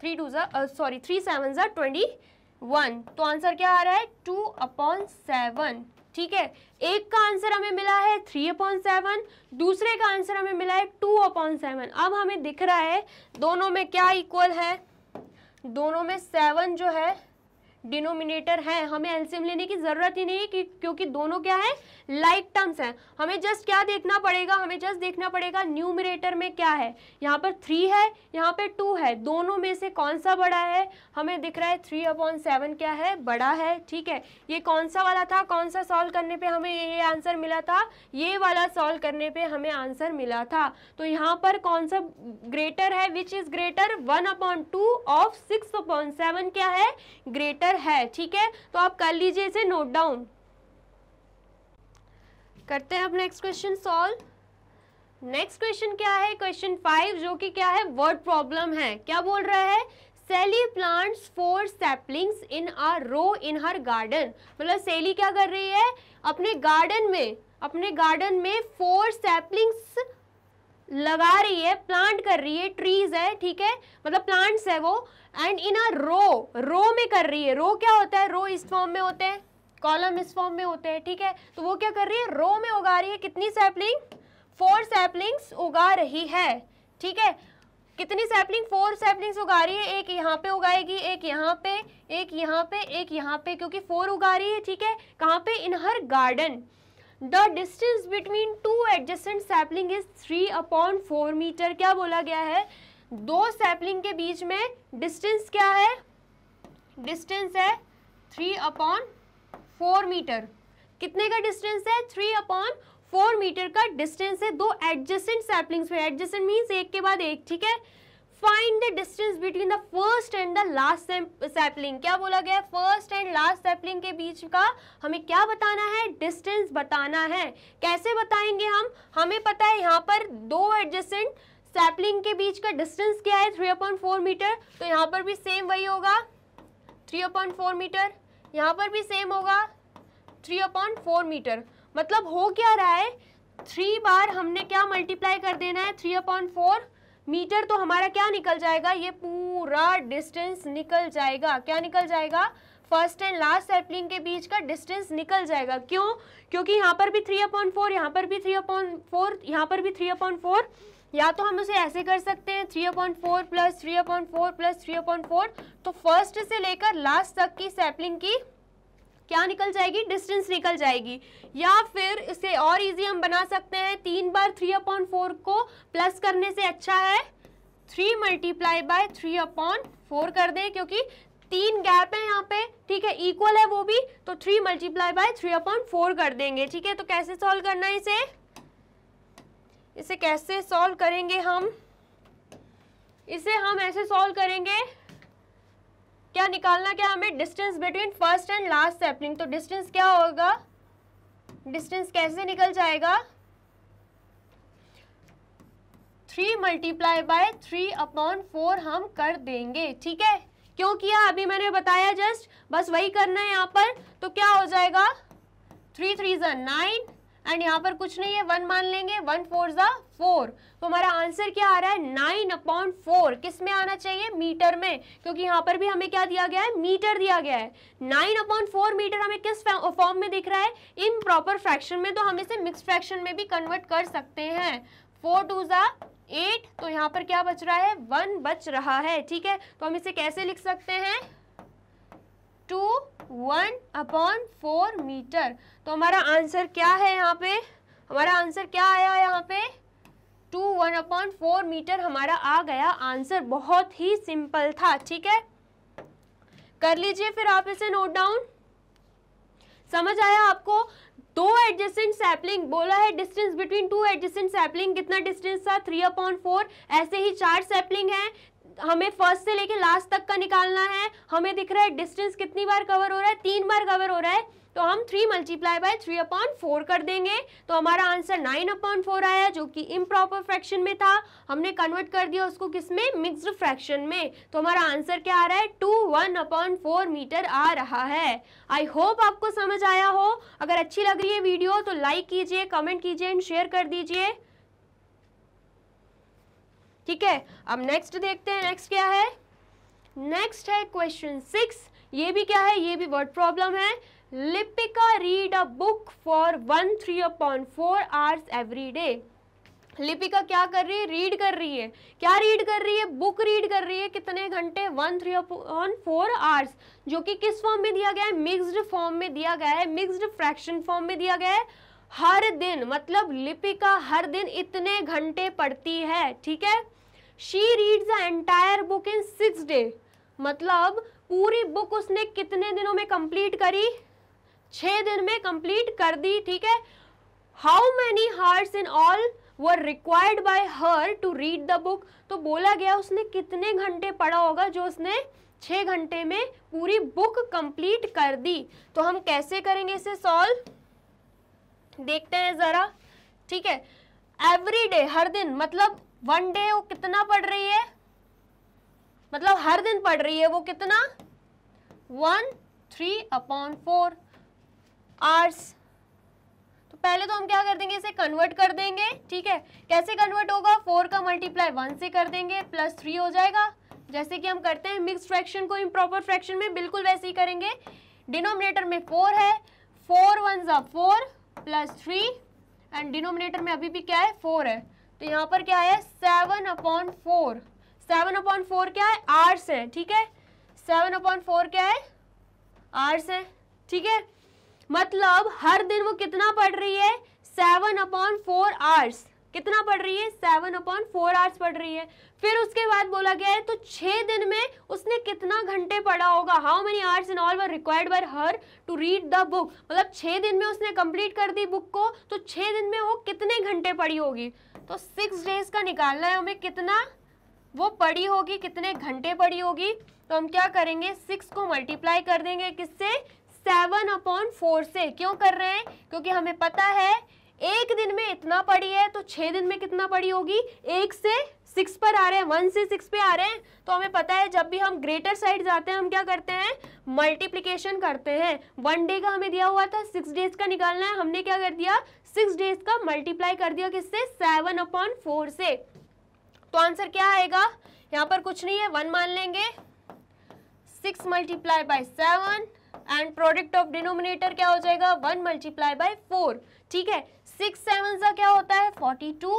थ्री टू जो सॉरी थ्री सेवन जो ट्वेंटी वन तो आंसर क्या आ रहा है टू अपॉन सेवन ठीक है एक का आंसर हमें मिला है थ्री अपॉइंट सेवन दूसरे का आंसर हमें मिला है टू अपॉइंट सेवन अब हमें दिख रहा है दोनों में क्या इक्वल है दोनों में सेवन जो है डिनोमिनेटर है हमें एल्सियम लेने की जरूरत ही नहीं कि क्योंकि दोनों क्या है लाइक टर्म्स हैं हमें जस्ट क्या देखना पड़ेगा हमें जस्ट देखना पड़ेगा न्यूमिनेटर में क्या है यहाँ पर थ्री है यहाँ पर टू है दोनों में से कौन सा बड़ा है हमें दिख रहा है थ्री अपॉन सेवन क्या है बड़ा है ठीक है ये कौन सा वाला था कौन सा सॉल्व करने पर हमें ये आंसर मिला था ये वाला सॉल्व करने पर हमें आंसर मिला था तो यहाँ पर कौन सा ग्रेटर है which is greater one upon two of six upon seven क्या है ग्रेटर है ठीक है तो आप कर लीजिए इसे नोट डाउन करते हैं अब next question solve next question क्या है क्वेश्चन फाइव जो कि क्या है वर्ड प्रॉब्लम है क्या बोल रहा है Sally plants four saplings in a row in her garden मतलब सेली क्या कर रही है अपने गार्डन में अपने गार्डन में फोर सैपलिंग्स लगा रही है प्लांट कर रही है ट्रीज है ठीक है मतलब प्लांट्स है वो एंड इन अ रो रो में कर रही है रो क्या होता है रो इस फॉर्म में होते हैं कॉलम इस फॉर्म में होते हैं ठीक है तो वो क्या कर रही है रो में उगा रही है कितनी सैपलिंग फोर सैपलिंग्स उगा रही है ठीक है कितनी सैपलिंग फोर सैपलिंग्स उगा रही है एक यहाँ पे उगाएगी एक यहाँ पे एक यहाँ पे एक यहाँ पे क्योंकि फोर उगा रही है ठीक है कहाँ पे in her garden the distance between two adjacent sapling is three upon four meter क्या बोला गया है दो सैपलिंग के बीच में डिस्टेंस क्या है डिस्टेंस है थ्री अपॉन फोर मीटर कितने का डिस्टेंस है थ्री अपॉन फोर मीटर का डिस्टेंस है दो एडजस्टेंट सैपलिंग्स में एडजस्टेंट मीन्स एक के बाद एक ठीक है find the distance between the first and the last sapling क्या बोला गया फर्स्ट एंड लास्ट सैपलिंग के बीच का हमें क्या बताना है डिस्टेंस बताना है कैसे बताएंगे हम हमें पता है यहाँ पर दो एडजस्टेंट सैपलिंग के बीच का डिस्टेंस क्या है थ्री अपॉइंट फोर मीटर तो यहाँ पर भी सेम वही होगा थ्री अपॉइंट फोर मीटर यहाँ पर भी सेम होगा थ्री अपॉइंट फोर मीटर मतलब हो क्या रहा है थ्री बार हमने क्या मल्टीप्लाई कर देना है थ्री अपॉइंट फोर मीटर तो हमारा क्या निकल जाएगा ये पूरा डिस्टेंस निकल जाएगा क्या निकल जाएगा फर्स्ट एंड लास्ट सेपलिंग के बीच का डिस्टेंस निकल जाएगा क्यों क्योंकि यहाँ पर भी थ्री अपॉइंट फोर यहाँ पर भी थ्री अपॉइंट फोर यहाँ पर भी थ्री अपॉइंट फोर या तो हम उसे ऐसे कर सकते हैं three upon four plus three upon four plus three upon four तो फर्स्ट से लेकर लास्ट तक की सेपलिंग की क्या निकल जाएगी डिस्टेंस निकल जाएगी या फिर इसे और इजी हम बना सकते हैं तीन बार थ्री अपॉन फोर को प्लस करने से अच्छा है three multiply by three upon four कर दें क्योंकि तीन गैप है यहाँ पे ठीक है इक्वल है वो भी तो three multiply by three upon four कर देंगे ठीक है तो कैसे सॉल्व करना है इसे इसे कैसे सॉल्व करेंगे हम इसे हम ऐसे सॉल्व करेंगे क्या निकालना क्या हमें distance between first and last sapling तो डिस्टेंस क्या होगा डिस्टेंस कैसे निकल जाएगा three multiply by three upon four हम कर देंगे ठीक है क्यों किया अभी मैंने बताया जस्ट बस वही करना है यहाँ पर तो क्या हो जाएगा थ्री थ्री जन नाइन एंड यहाँ पर कुछ नहीं है वन मान लेंगे वन फोर ज़ा फोर तो हमारा आंसर क्या आ रहा है नाइन अपॉन फोर किस में आना चाहिए मीटर में क्योंकि यहाँ पर भी हमें क्या दिया गया है मीटर दिया गया है नाइन अपॉन फोर मीटर हमें किस फॉर्म में दिख रहा है इम प्रॉपर फ्रैक्शन में तो हम इसे मिक्स फ्रैक्शन में भी कन्वर्ट कर सकते हैं फोर टू ज़ा एट तो यहाँ पर क्या बच रहा है वन बच रहा है ठीक है तो हम इसे कैसे लिख सकते हैं two one upon four meter तो हमारा आंसर क्या है यहाँ पे हमारा आंसर क्या आया यहाँ पे two one upon four meter हमारा आ गया आंसर बहुत ही सिंपल था ठीक है कर लीजिए फिर आप इसे नोट डाउन समझ आया आपको दो एडजस्टेंट सैपलिंग बोला है distance between two adjacent sapling कितना डिस्टेंस था थ्री अपॉन फोर ऐसे ही चार सैपलिंग है हमें फर्स्ट से लेके लास्ट तक का निकालना है हमें दिख रहा है डिस्टेंस कितनी बार कवर हो रहा है तीन बार कवर हो रहा है तो हम three multiply by three upon four कर देंगे तो हमारा आंसर नाइन अपॉन फोर आया जो कि इम्प्रॉपर फ्रैक्शन में था हमने कन्वर्ट कर दिया उसको किस में मिक्सड फ्रैक्शन में तो हमारा आंसर क्या आ रहा है two one upon four meter आ रहा है आई होप आपको समझ आया हो अगर अच्छी लग रही है वीडियो तो लाइक कीजिए कमेंट कीजिए एंड शेयर कर दीजिए ठीक है अब नेक्स्ट देखते हैं नेक्स्ट क्या है नेक्स्ट है क्वेश्चन सिक्स ये भी क्या है ये भी वर्ड प्रॉब्लम है Lipika read a book for one three upon four hours every day Lipika क्या कर रही है रीड कर रही है क्या रीड कर रही है बुक रीड कर रही है कितने घंटे one three upon four hours जो कि किस फॉर्म में दिया गया है मिक्सड फॉर्म में दिया गया है मिक्सड फ्रैक्शन फॉर्म में दिया गया है हर दिन मतलब लिपिका हर दिन इतने घंटे पढ़ती है ठीक है she read the entire book in six day मतलब पूरी बुक उसने कितने दिनों में कंप्लीट करी छः दिन में कंप्लीट कर दी ठीक है how many hours in all were required by her to read the book तो बोला गया उसने कितने घंटे पढ़ा होगा जो उसने छः घंटे में पूरी बुक कंप्लीट कर दी तो हम कैसे करेंगे इसे सॉल्व देखते हैं ज़रा ठीक है एवरी डे हर दिन मतलब वन डे वो कितना पढ़ रही है मतलब हर दिन पढ़ रही है वो कितना one three upon four hours तो पहले तो हम क्या कर देंगे इसे कन्वर्ट कर देंगे ठीक है कैसे कन्वर्ट होगा फोर का मल्टीप्लाई वन से कर देंगे प्लस थ्री हो जाएगा जैसे कि हम करते हैं मिक्स फ्रैक्शन को इम्प्रॉपर फ्रैक्शन में बिल्कुल वैसे ही करेंगे डिनोमिनेटर में फोर है फोर वन ज़ा four plus three and denominator में अभी भी क्या है फोर है तो यहाँ पर क्या है seven upon four seven upon four क्या है आर्स है ठीक है सेवन अपॉन फोर क्या है आर्स है ठीक है मतलब हर दिन वो कितना पढ़ रही है सेवन अपॉन फोर आर्स कितना पढ़ रही है सेवन अपॉन फोर आवर्स पढ़ रही है फिर उसके बाद बोला गया है तो छह दिन में उसने कितना घंटे पढ़ा होगा how many hours in all were required by her to read the book मतलब छह दिन में उसने कंप्लीट कर दी बुक को तो छह दिन में वो कितने घंटे पढ़ी होगी तो सिक्स डेज का निकालना है हमें कितना वो पढ़ी होगी कितने घंटे पढ़ी होगी तो हम क्या करेंगे सिक्स को मल्टीप्लाई कर देंगे किससे सेवन अपॉन फोर से क्यों कर रहे हैं क्योंकि हमें पता है एक दिन में इतना पड़ी है तो छह दिन में कितना पड़ी होगी एक से सिक्स पर आ रहे हैं वन से सिक्स पे आ रहे हैं तो हमें पता है जब भी हम ग्रेटर साइड जाते हैं हम क्या करते हैं मल्टीप्लीकेशन करते हैं वन डे का हमें दिया हुआ था सिक्स डेज का निकालना है हमने क्या कर दिया सिक्स डेज का मल्टीप्लाई कर दिया किससे सेवन अपॉन फोर से तो आंसर क्या आएगा यहाँ पर कुछ नहीं है वन मान लेंगे six multiply by seven and product of denominator क्या हो जाएगा वन मल्टीप्लाई बाय फोर ठीक है सिक्स सेवन सा क्या होता है फोर्टी टू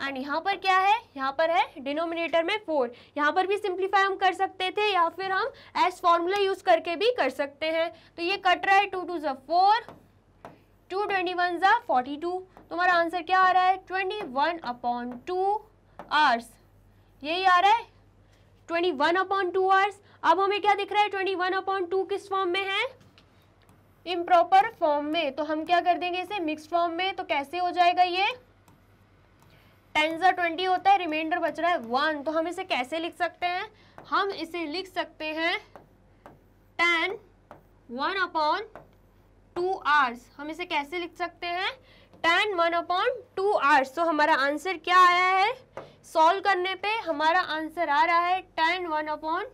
एंड यहाँ पर क्या है यहाँ पर है डिनोमिनेटर में फोर यहाँ पर भी सिंप्लीफाई हम कर सकते थे या फिर हम एस फॉर्मूला यूज करके भी कर सकते हैं तो ये कट रहा है टू टू ज़ा फोर टू ट्वेंटी वन ज़ा फोर्टी टू तुम्हारा आंसर क्या आ रहा है twenty one upon two hours यही आ रहा है twenty one upon two hours अब हमें क्या दिख रहा है ट्वेंटी वन अपॉन टू किस फॉर्म में है इम्प्रॉपर फॉर्म में तो हम क्या कर देंगे इसे मिक्स फॉर्म में तो कैसे हो जाएगा ये टेन जो ट्वेंटी होता है रिमाइंडर बच रहा है वन तो हम इसे कैसे लिख सकते हैं हम इसे लिख सकते हैं ten one upon two hours हम इसे कैसे लिख सकते हैं ten one upon two hours तो हमारा आंसर क्या आया है सॉल्व करने पे हमारा आंसर आ रहा है ten one upon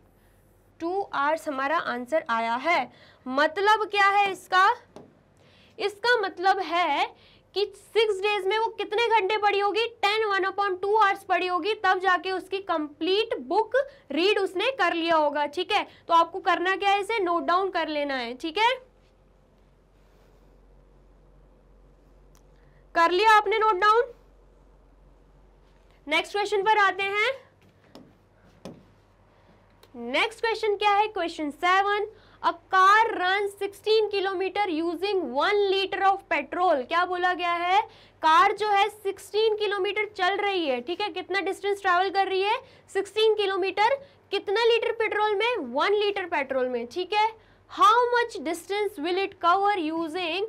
two hours हमारा आंसर आया है मतलब क्या है इसका इसका मतलब है कि सिक्स डेज में वो कितने घंटे पढ़ी होगी ten one upon two hours पढ़ी होगी तब जाके उसकी कंप्लीट बुक रीड उसने कर लिया होगा ठीक है तो आपको करना क्या है इसे नोट डाउन कर लेना है ठीक है कर लिया आपने नोट डाउन नेक्स्ट क्वेश्चन पर आते हैं नेक्स्ट क्वेश्चन क्या है question seven a car run 16 kilometre using one litre of petrol क्या बोला गया है कार जो है 16 किलोमीटर चल रही है ठीक है कितना डिस्टेंस ट्रेवल कर रही है 16 किलोमीटर कितना लीटर पेट्रोल में वन लीटर पेट्रोल में ठीक है how much distance will it cover using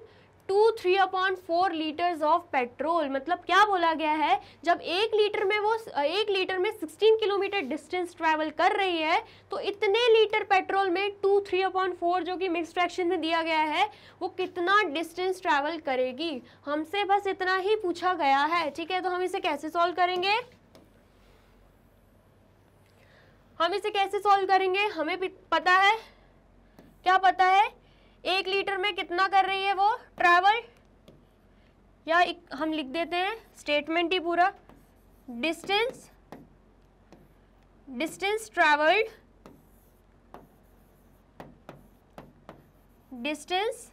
two three upon four litres of petrol मतलब क्या बोला गया है जब एक लीटर में वो एक लीटर में सिक्सटीन किलोमीटर डिस्टेंस ट्रैवल कर रही है तो इतने लीटर पेट्रोल में टू थ्री अपॉन फोर जो कि मिक्स फ्रैक्शन में दिया गया है वो कितना डिस्टेंस ट्रैवल करेगी हमसे बस इतना ही पूछा गया है ठीक है तो हम इसे कैसे सॉल्व करेंगे हम इसे कैसे सॉल्व करेंगे हमें पता है क्या पता है एक लीटर में कितना कर रही है वो ट्रैवल या एक, हम लिख देते हैं स्टेटमेंट ही पूरा distance distance travelled distance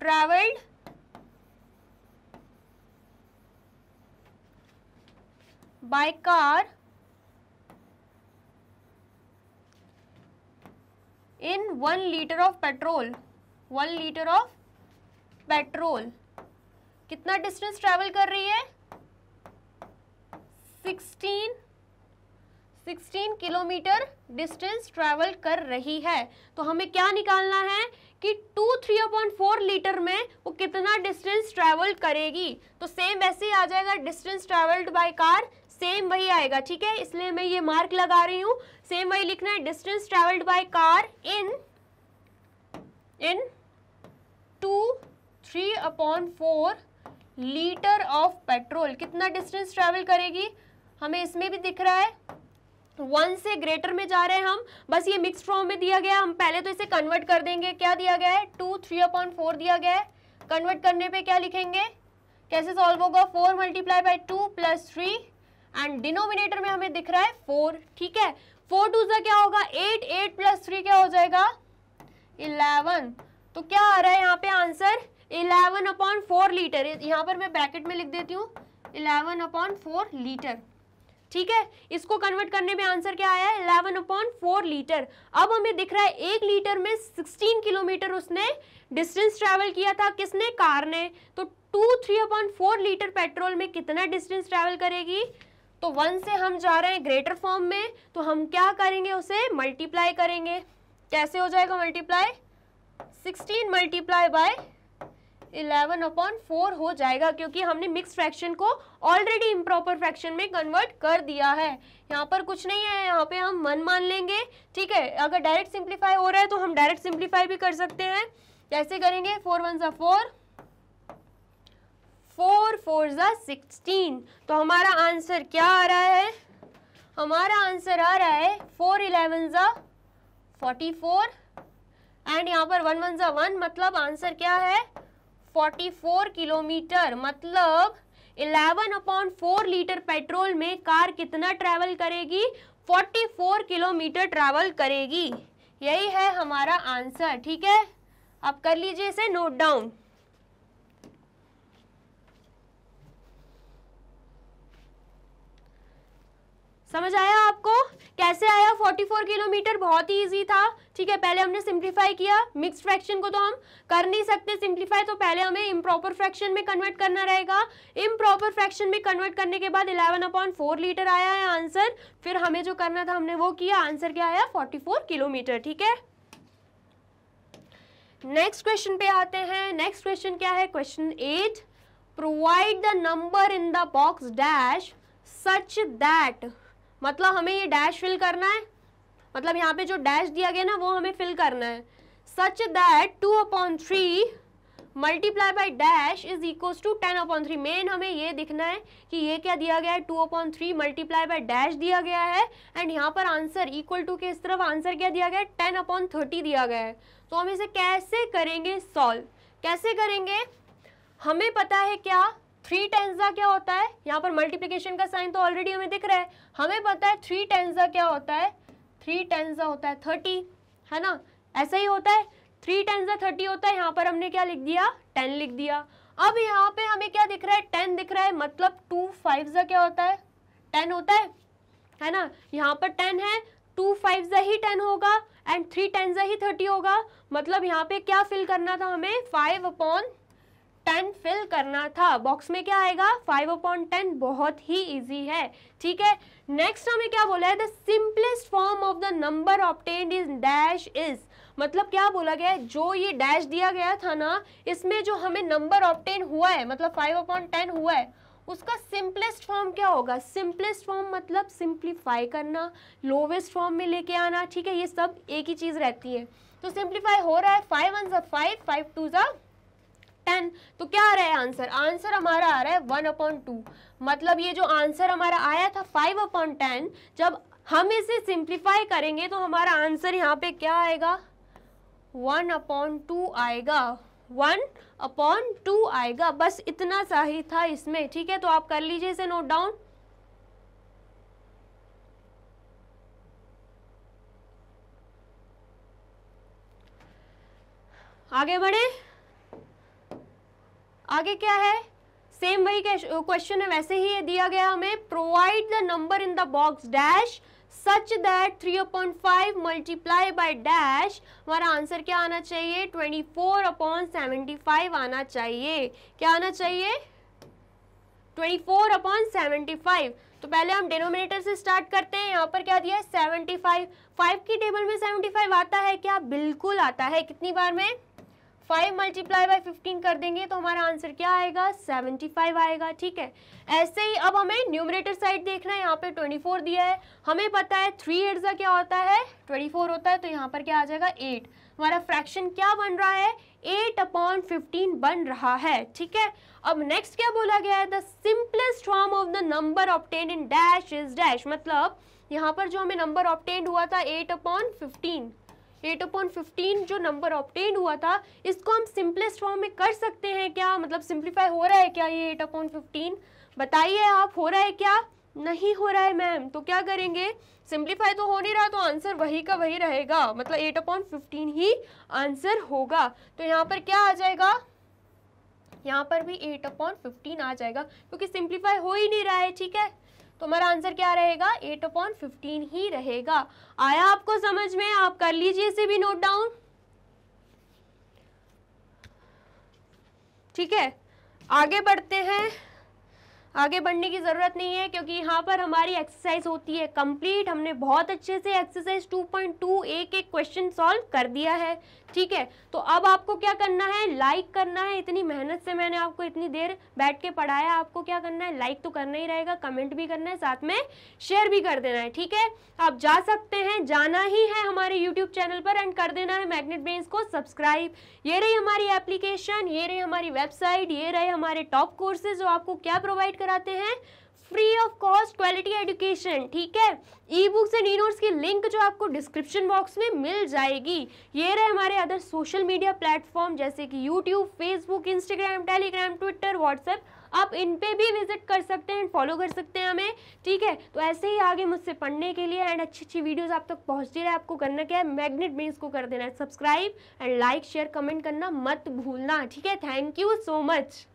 travelled by car in one litre of petrol one litre of petrol कितना डिस्टेंस ट्रेवल कर रही है sixteen sixteen kilometre distance travel कर रही है तो हमें क्या निकालना है कि two three upon four litre में वो कितना डिस्टेंस ट्रेवल करेगी तो सेम वैसे ही आ जाएगा distance travelled by car same वही आएगा ठीक है इसलिए मैं ये मार्क लगा रही हूँ सेम वही लिखना है distance travelled by car in in two three upon four litre of petrol कितना डिस्टेंस ट्रेवल करेगी हमें इसमें भी दिख रहा है वन से ग्रेटर में जा रहे हैं हम बस ये मिक्स फॉर्म में दिया गया हम पहले तो इसे कन्वर्ट कर देंगे क्या दिया गया है टू थ्री अपॉन फोर दिया गया है कन्वर्ट करने पे क्या लिखेंगे कैसे सॉल्व होगा four multiply by two plus three and denominator में हमें दिख रहा है फोर ठीक है फोर टू सा क्या होगा एट एट प्लस थ्री क्या हो जाएगा इलेवन तो क्या आ रहा है यहाँ पे answer eleven upon four litre यहाँ पर मैं ब्रैकेट में लिख देती हूँ इलेवन अपॉन फोर लीटर ठीक है इसको कन्वर्ट करने में आंसर क्या आया है इलेवन अपॉन फोर लीटर अब हमें दिख रहा है एक लीटर में सिक्सटीन किलोमीटर उसने डिस्टेंस ट्रैवल किया था किसने कार ने तो two three upon four litre petrol में कितना डिस्टेंस ट्रैवल करेगी तो वन से हम जा रहे हैं ग्रेटर फॉर्म में तो हम क्या करेंगे उसे मल्टीप्लाई करेंगे कैसे हो जाएगा multiply sixteen multiply by eleven upon four हो जाएगा क्योंकि हमने मिक्स फ्रैक्शन को ऑलरेडी इम्प्रॉपर फ्रैक्शन में कन्वर्ट कर दिया है यहाँ पर कुछ नहीं है यहाँ पे हम मन मान लेंगे ठीक है अगर डायरेक्ट सिंप्लीफाई हो रहा है तो हम डायरेक्ट सिंप्लीफाई भी कर सकते हैं कैसे करेंगे फोर वन सा फोर फोर फोर ज़ा सिक्सटीन तो हमारा आंसर क्या आ रहा है हमारा आंसर आ रहा है फोर इलेवन ज़ा फोर्टी फोर एंड यहाँ पर वन वन ज़ा वन मतलब आंसर क्या है फोर्टी फोर किलोमीटर मतलब eleven upon four litre petrol में कार कितना ट्रैवल करेगी फोर्टी फोर किलोमीटर ट्रैवल करेगी यही है हमारा आंसर ठीक है आप कर लीजिए इसे नोट डाउन समझ आया आपको कैसे आया 44 किलोमीटर बहुत ही ईजी था ठीक है पहले हमने सिंप्लीफाई किया मिक्स फ्रैक्शन को तो हम कर नहीं सकते सिंप्लीफाई तो पहले हमें इम्प्रॉपर फ्रैक्शन में कन्वर्ट करना रहेगा इम्प्रॉपर फ्रैक्शन में कन्वर्ट करने के बाद 11 अपॉइंट फोर लीटर आया है आंसर फिर हमें जो करना था हमने वो किया आंसर क्या आया फोर्टी किलोमीटर ठीक है नेक्स्ट क्वेश्चन पे आते हैं नेक्स्ट क्वेश्चन क्या है question eight provide the number in the box dash such that मतलब हमें ये डैश फिल करना है मतलब यहाँ पे जो डैश दिया गया ना वो हमें फिल करना है such that two upon three multiply by dash is equals to ten upon three मेन हमें ये दिखना है कि ये क्या दिया गया है two upon three multiply by dash दिया गया है एंड यहाँ पर आंसर इक्वल टू के इस तरफ आंसर क्या दिया गया है टेन अपॉन थर्टी दिया गया है तो हम इसे कैसे करेंगे सॉल्व कैसे करेंगे हमें पता है क्या थ्री टेंजा क्या होता है यहाँ पर मल्टीप्लीकेशन का साइन तो ऑलरेडी हमें दिख रहा है हमें पता है थ्री टेंजा क्या होता है थ्री टेंजा होता है थर्टी है ना ऐसा ही होता है थ्री टेंजा थर्टी होता है यहाँ पर हमने क्या लिख दिया टेन लिख दिया अब यहाँ पे हमें क्या दिख रहा है टेन दिख रहा है मतलब टू फाइव जा क्या होता है टेन होता है है ना यहाँ पर टेन है टू फाइव ज़ा ही टेन होगा एंड थ्री टेन ज़ा ही थर्टी होगा मतलब यहाँ पे क्या फिल करना था हमें फाइव अपॉन टेन फिल करना था बॉक्स में क्या आएगा फाइव अपॉन टेन बहुत ही इजी है ठीक है नेक्स्ट हमें क्या बोला है the simplest form of the number obtain is dash is मतलब क्या बोला गया है जो ये डैश दिया गया था ना इसमें जो हमें नंबर ऑप्टेन हुआ है मतलब फाइव अपॉन टेन हुआ है उसका सिंपलेस्ट फॉर्म क्या होगा सिंपलेस्ट फॉर्म मतलब सिंप्लीफाई करना लोवेस्ट फॉर्म में लेके आना ठीक है ये सब एक ही चीज़ रहती है तो सिंप्लीफाई हो रहा है फाइव वन ज़ा फाइव फाइव टू ज़ा टेन तो क्या आ रहा है आंसर आंसर हमारा आ रहा है वन अपॉन टू मतलब ये जो आंसर हमारा आया था फाइव अपॉन टेन जब हम इसे सिंप्लीफाई करेंगे तो हमारा आंसर यहाँ पे क्या आएगा वन अपॉन टू आएगा वन अपॉन टू आएगा बस इतना सा ही था इसमें ठीक है तो आप कर लीजिए इसे नोट डाउन आगे बढ़े आगे क्या है सेम वही क्वेश्चन है वैसे ही ये दिया गया हमें provide the number in the box dash such that three five multiply by dash हमारा आंसर क्या आना चाहिए twenty four upon seventy five आना चाहिए क्या आना चाहिए twenty four upon seventy five तो पहले हम डिनोमिनेटर से स्टार्ट करते हैं यहाँ पर क्या दिया सेवेंटी फाइव फाइव की टेबल में सेवेंटी फाइव आता है क्या बिल्कुल आता है कितनी बार में फाइव मल्टीप्लाई बाई फिफ्टीन कर देंगे तो हमारा आंसर क्या आएगा सेवेंटी फाइव आएगा ठीक है ऐसे ही अब हमें न्यूमरेटर साइड देखना है यहाँ पे ट्वेंटी फोर दिया है हमें पता है थ्री एट का क्या होता है ट्वेंटी फोर होता है तो यहाँ पर क्या आ जाएगा एट हमारा फ्रैक्शन क्या बन रहा है एट अपॉन फिफ्टीन बन रहा है ठीक है अब नेक्स्ट क्या बोला गया है the simplest form of the number obtained in dash is dash मतलब यहाँ पर जो हमें नंबर ऑप्टेंड हुआ था eight upon fifteen eight upon fifteen जो नंबर ऑप्टेन हुआ था इसको हम सिंपलेस्ट फॉर्म में कर सकते हैं क्या मतलब सिंप्लीफाई हो रहा है क्या ये एट अपॉन फिफ्टीन बताइए आप हो रहा है क्या नहीं हो रहा है मैम तो क्या करेंगे सिंप्लीफाई तो हो नहीं रहा तो आंसर वही का वही रहेगा मतलब एट अपॉन फिफ्टीन ही आंसर होगा तो यहाँ पर क्या आ जाएगा यहाँ पर भी एट अपॉन फिफ्टीन आ जाएगा क्योंकि सिंप्लीफाई हो ही नहीं रहा है ठीक है तो हमारा आंसर क्या रहेगा एट अपॉन फिफ्टीन ही रहेगा आया आपको समझ में आप कर लीजिए इसे भी नोट डाउन ठीक है आगे बढ़ते हैं आगे बढ़ने की ज़रूरत नहीं है क्योंकि यहाँ पर हमारी एक्सरसाइज होती है कंप्लीट हमने बहुत अच्छे से एक्सरसाइज 2.2 एक एक क्वेश्चन सॉल्व कर दिया है ठीक है तो अब आपको क्या करना है लाइक करना है इतनी मेहनत से मैंने आपको इतनी देर बैठ के पढ़ाया आपको क्या करना है लाइक तो करना ही रहेगा कमेंट भी करना है साथ में शेयर भी कर देना है ठीक है आप जा सकते हैं जाना ही है हमारे यूट्यूब चैनल पर एंड कर देना है मैग्नेट बेन्स को सब्सक्राइब ये रही हमारी एप्लीकेशन ये रही हमारी वेबसाइट ये रहे हमारे टॉप कोर्सेज जो आपको क्या प्रोवाइड कराते हैं free of cost quality education ठीक है e books and e notes की लिंक जो आपको डिस्क्रिप्शन बॉक्स में मिल जाएगी ये रहे हमारे अदर सोशल मीडिया प्लेटफॉर्म जैसे कि YouTube Facebook Instagram Telegram Twitter WhatsApp आप इन पे भी विजिट कर सकते हैं फॉलो कर सकते हैं हमें ठीक है तो ऐसे ही आगे मुझसे पढ़ने के लिए एंड अच्छी अच्छी वीडियोस आप तक पहुंचती रहे आपको करना क्या है मैग्नेट में इसको कर देना है subscribe and like share comment करना मत भूलना ठीक है थैंक यू सो मच